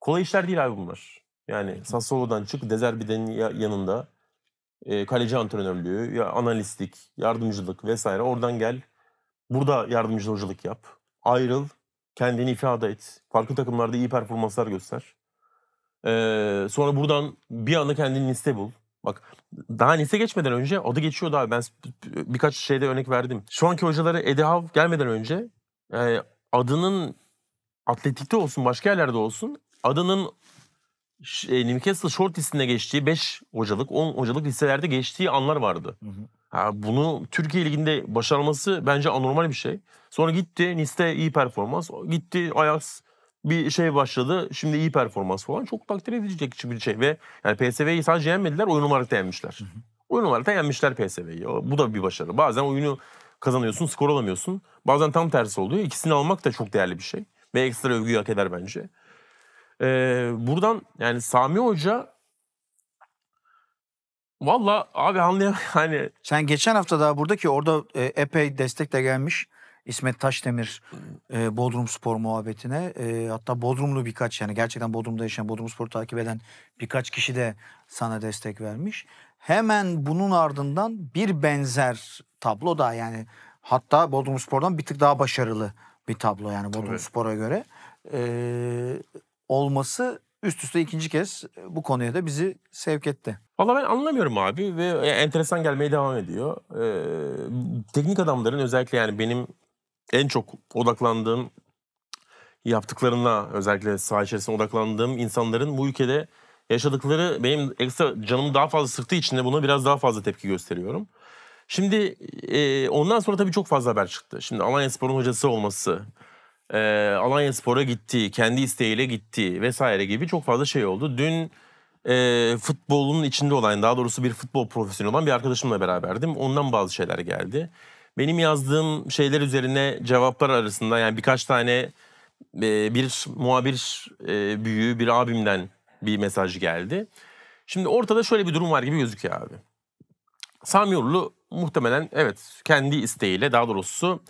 Kolay işler değil abi bunlar. Yani Sassuolo'dan çık, Dezerbi'den yanında e, kaleci antrenörlüğü, ya analistlik, yardımcılık vesaire. Oradan gel, burada yardımcı hocalık yap. Ayrıl, kendini ifade et. Farklı takımlarda iyi performanslar göster. Ee, sonra buradan bir anda kendini liste bul. Bak daha lise geçmeden önce adı geçiyordu abi. Ben birkaç şeyde örnek verdim. Şu anki hocaları Eddie Howe gelmeden önce e, adının atletikte olsun başka yerlerde olsun adının e, Newcastle short listine geçtiği 5 hocalık 10 hocalık listelerde geçtiği anlar vardı. Hı hı. Ha, bunu Türkiye Ligi'nde başarması bence anormal bir şey. Sonra gitti Nice'de iyi performans. Gitti Ajax bir şey başladı. Şimdi iyi performans falan. Çok takdir edilecek bir şey. Ve yani PSV'yi sadece yenmediler, oyun olarak da yenmişler. Oyun olarak da yenmişler PSV'yi. Bu da bir başarı. Bazen oyunu kazanıyorsun, skor alamıyorsun. Bazen tam tersi oluyor. İkisini almak da çok değerli bir şey. Ve ekstra övgü hak eder bence. Ee, buradan yani Sami Hoca Valla abi anlayamıyorum. hani Sen geçen hafta daha buradaki orada e, epey destek de gelmiş. İsmet Taşdemir e, Bodrum Spor muhabbetine e, hatta Bodrumlu birkaç yani gerçekten Bodrum'da yaşayan Bodrum Spor'u takip eden birkaç kişi de sana destek vermiş. Hemen bunun ardından bir benzer tablo da yani hatta Bodrum Spor'dan bir tık daha başarılı bir tablo yani Bodrum Tabii. Spor'a göre e, olması üst üste ikinci kez bu konuya da bizi sevk etti. Valla ben anlamıyorum abi ve e, enteresan gelmeye devam ediyor. Ee, teknik adamların özellikle yani benim en çok odaklandığım yaptıklarına özellikle saha içerisinde odaklandığım insanların bu ülkede yaşadıkları benim ekstra canımı daha fazla sıktığı için de buna biraz daha fazla tepki gösteriyorum. Şimdi e, ondan sonra tabii çok fazla haber çıktı. Şimdi Alanya Spor'un hocası olması, e, Alanya Spor'a gittiği, kendi isteğiyle gittiği vesaire gibi çok fazla şey oldu. Dün e, futbolun içinde olan, daha doğrusu bir futbol profesyoneli olan bir arkadaşımla beraberdim. Ondan bazı şeyler geldi benim yazdığım şeyler üzerine cevaplar arasında yani birkaç tane e, bir muhabir e, büyüğü bir abimden bir mesaj geldi. Şimdi ortada şöyle bir durum var gibi gözüküyor abi. Sami Yorulu muhtemelen evet kendi isteğiyle daha doğrusu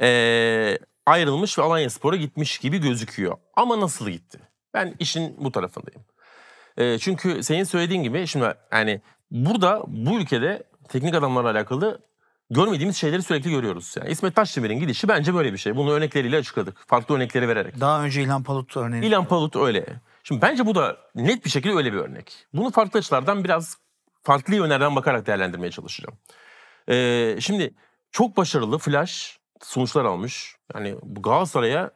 e, ayrılmış ve Alanya Spor'a gitmiş gibi gözüküyor. Ama nasıl gitti? Ben işin bu tarafındayım. E, çünkü senin söylediğin gibi şimdi yani burada bu ülkede teknik adamlarla alakalı görmediğimiz şeyleri sürekli görüyoruz. Yani İsmet Taşdemir'in gidişi bence böyle bir şey. Bunu örnekleriyle açıkladık. Farklı örnekleri vererek. Daha önce İlhan Palut örneği. İlhan Palut öyle. Şimdi bence bu da net bir şekilde öyle bir örnek. Bunu farklı açılardan biraz farklı yönlerden bakarak değerlendirmeye çalışacağım. Ee, şimdi çok başarılı Flash sonuçlar almış. Yani Galatasaray'a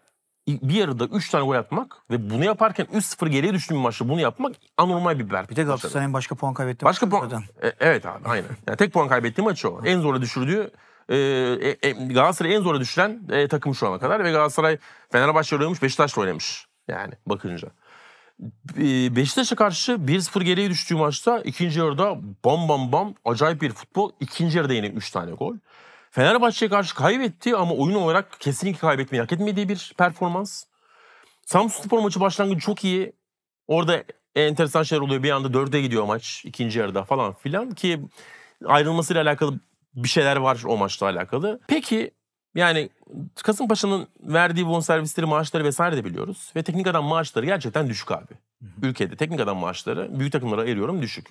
bir yarıda 3 tane gol atmak ve bunu yaparken 3-0 geriye düştüğün maçta bunu yapmak anormal bir berp. Bir de Galatasaray'ın başka puan kaybettiği Başka puan. E, evet abi aynen. Yani tek puan kaybettiği maç o. en zora düşürdüğü e, e, e, Galatasaray en zora düşüren e, takım şu ana kadar ve Galatasaray Fenerbahçe oynamış Beşiktaş'la oynamış. Yani bakınca. Beşiktaş'a karşı 1-0 geriye düştüğü maçta ikinci yarıda bam bam bam acayip bir futbol. İkinci yarıda yine 3 tane gol. Fenerbahçe'ye karşı kaybetti ama oyun olarak kesinlikle kaybetmeyi hak etmediği bir performans. Samsun Spor maçı başlangıcı çok iyi. Orada enteresan şeyler oluyor. Bir anda dörde gidiyor maç ikinci yarıda falan filan ki ayrılmasıyla alakalı bir şeyler var o maçla alakalı. Peki yani Kasımpaşa'nın verdiği bonservisleri, maaşları vesaire de biliyoruz. Ve teknik adam maaşları gerçekten düşük abi. Ülkede teknik adam maaşları büyük takımlara eriyorum düşük.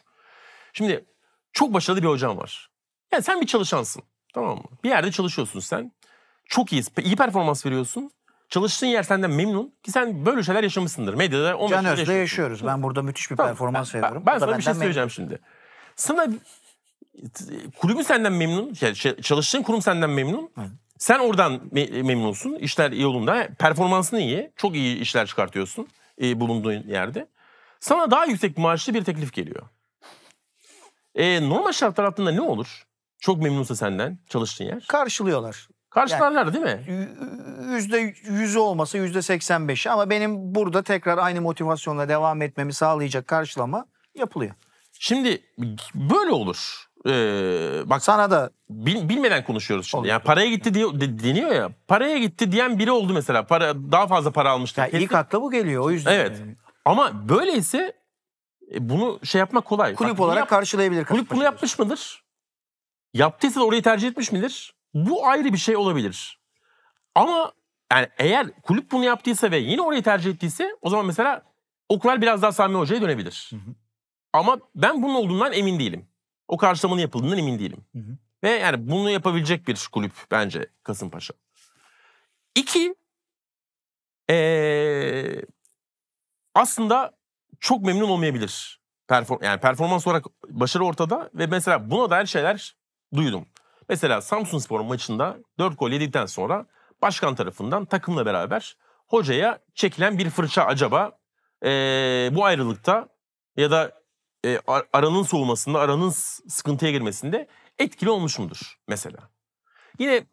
Şimdi çok başarılı bir hocam var. Yani sen bir çalışansın. Tamam mı? Bir yerde çalışıyorsun sen. Çok iyi, iyi performans veriyorsun. Çalıştığın yer senden memnun ki sen böyle şeyler yaşamışsındır. Medyada 15 Can Öz'de yaşıyoruz. Ben burada müthiş bir tamam. performans ben, veriyorum. Ben, ben sana bir şey söyleyeceğim memnun. şimdi. Sana kulübün senden memnun, şey, şey, çalıştığın kurum senden memnun. Hı. Sen oradan me- memnunsun. İşler yolunda. Performansın iyi. Çok iyi işler çıkartıyorsun e, bulunduğun yerde. Sana daha yüksek maaşlı bir teklif geliyor. E, normal şartlar altında ne olur? Çok memnunsa senden çalıştığın yer. Karşılıyorlar. Karşılarlar değil mi? Yüzde yüzü olmasa yüzde ama benim burada tekrar aynı motivasyonla devam etmemi sağlayacak karşılama yapılıyor. Şimdi böyle olur. Ee, bak sana da bil, bilmeden konuşuyoruz şimdi. Olur. Yani paraya gitti diye de, deniyor ya. Paraya gitti diyen biri oldu mesela. Para daha fazla para almıştı. Yani ilk akla bu geliyor o yüzden. Evet. Yani. Ama böyleyse e, bunu şey yapmak kolay. Kulüp Bak, olarak yap, karşılayabilir. Kulüp bunu yapmış mıdır? Yaptıysa da orayı tercih etmiş midir? Bu ayrı bir şey olabilir. Ama yani eğer kulüp bunu yaptıysa ve yine orayı tercih ettiyse o zaman mesela Okular biraz daha Sami Hoca'ya dönebilir. Hı hı. Ama ben bunun olduğundan emin değilim. O karşılamanın yapıldığından emin değilim. Hı hı. Ve yani bunu yapabilecek bir kulüp bence Kasımpaşa. İki, ee, aslında çok memnun olmayabilir. Perform yani performans olarak başarı ortada ve mesela buna dair şeyler duydum. Mesela Samsun Spor'un maçında 4 gol yedikten sonra başkan tarafından takımla beraber hocaya çekilen bir fırça acaba e, bu ayrılıkta ya da e, aranın soğumasında, aranın sıkıntıya girmesinde etkili olmuş mudur mesela? Yine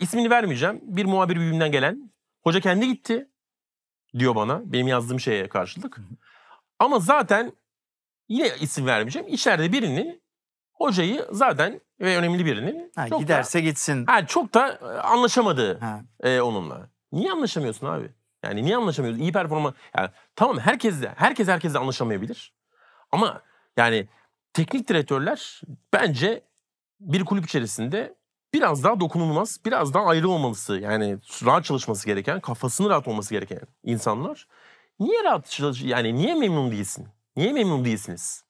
ismini vermeyeceğim. Bir muhabir birbirinden gelen hoca kendi gitti diyor bana benim yazdığım şeye karşılık. Ama zaten yine isim vermeyeceğim. İçeride birinin hocayı zaten ve önemli birinin ha, çok giderse da, gitsin. Ha, çok da e, anlaşamadı E, onunla. Niye anlaşamıyorsun abi? Yani niye anlaşamıyorsun? İyi performans. Yani, tamam herkes de herkes herkesle anlaşamayabilir. Ama yani teknik direktörler bence bir kulüp içerisinde biraz daha dokunulmaz, biraz daha ayrı olmalısı. Yani rahat çalışması gereken, kafasını rahat olması gereken insanlar. Niye rahat çalış yani niye memnun değilsin? Niye memnun değilsiniz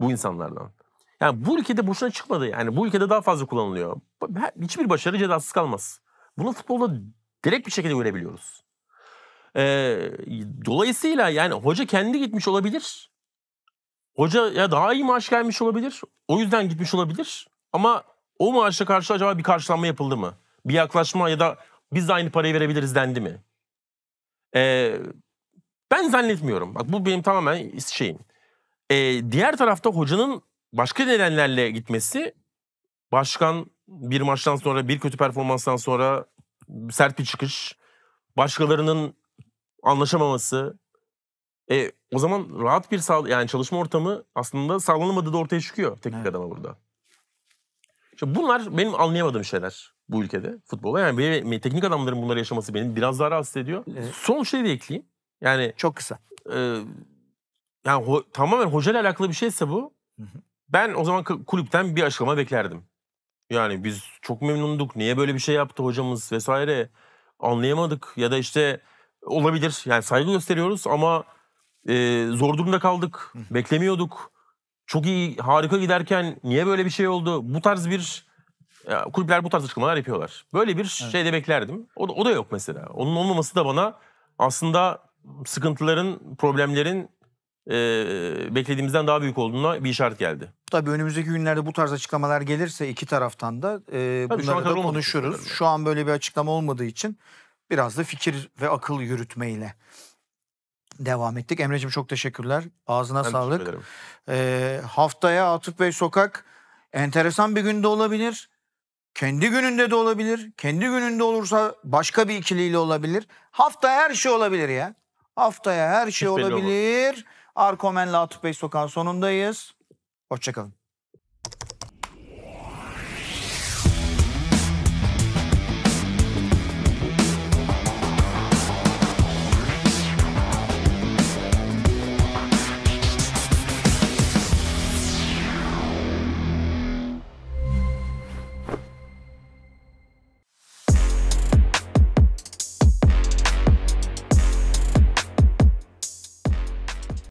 bu insanlardan? Yani bu ülkede boşuna çıkmadı. Yani bu ülkede daha fazla kullanılıyor. Hiçbir başarı cezasız kalmaz. Bunu futbolda direkt bir şekilde görebiliyoruz. Ee, dolayısıyla yani hoca kendi gitmiş olabilir. Hoca ya daha iyi maaş gelmiş olabilir. O yüzden gitmiş olabilir. Ama o maaşa karşı acaba bir karşılanma yapıldı mı? Bir yaklaşma ya da biz de aynı parayı verebiliriz dendi mi? Ee, ben zannetmiyorum. Bak bu benim tamamen şeyim. Ee, diğer tarafta hocanın başka nedenlerle gitmesi başkan bir maçtan sonra bir kötü performanstan sonra sert bir çıkış başkalarının anlaşamaması e, o zaman rahat bir sağ, yani çalışma ortamı aslında sağlanamadığı da ortaya çıkıyor teknik evet. adama burada. İşte bunlar benim anlayamadığım şeyler bu ülkede futbola. Yani benim, teknik adamların bunları yaşaması beni biraz daha rahatsız ediyor. Evet. Son şeyi de ekleyeyim. Yani çok kısa. E, yani ho, tamamen hocayla alakalı bir şeyse bu. Hı hı. Ben o zaman kulüpten bir açıklama beklerdim. Yani biz çok memnunduk. Niye böyle bir şey yaptı hocamız vesaire anlayamadık. Ya da işte olabilir. Yani saygı gösteriyoruz ama e, zor durumda kaldık. Beklemiyorduk. Çok iyi, harika giderken niye böyle bir şey oldu? Bu tarz bir ya, e, kulüpler bu tarz açıklamalar yapıyorlar. Böyle bir evet. şey de beklerdim. O da, o da yok mesela. Onun olmaması da bana aslında sıkıntıların, problemlerin e, beklediğimizden daha büyük olduğuna bir işaret geldi. Tabii önümüzdeki günlerde bu tarz açıklamalar gelirse iki taraftan da e, bunları da konuşuruz. Şu an böyle bir açıklama olmadığı için biraz da fikir ve akıl yürütmeyle devam ettik. Emre'cim çok teşekkürler. Ağzına ben sağlık. E, haftaya Atık Bey Sokak enteresan bir günde olabilir. Kendi gününde de olabilir. Kendi gününde olursa başka bir ikiliyle olabilir. Haftaya her şey olabilir ya. Haftaya her şey Hiç olabilir. Olmaz. Arkomen Latup Bey Sokağı sonundayız. Hoşçakalın.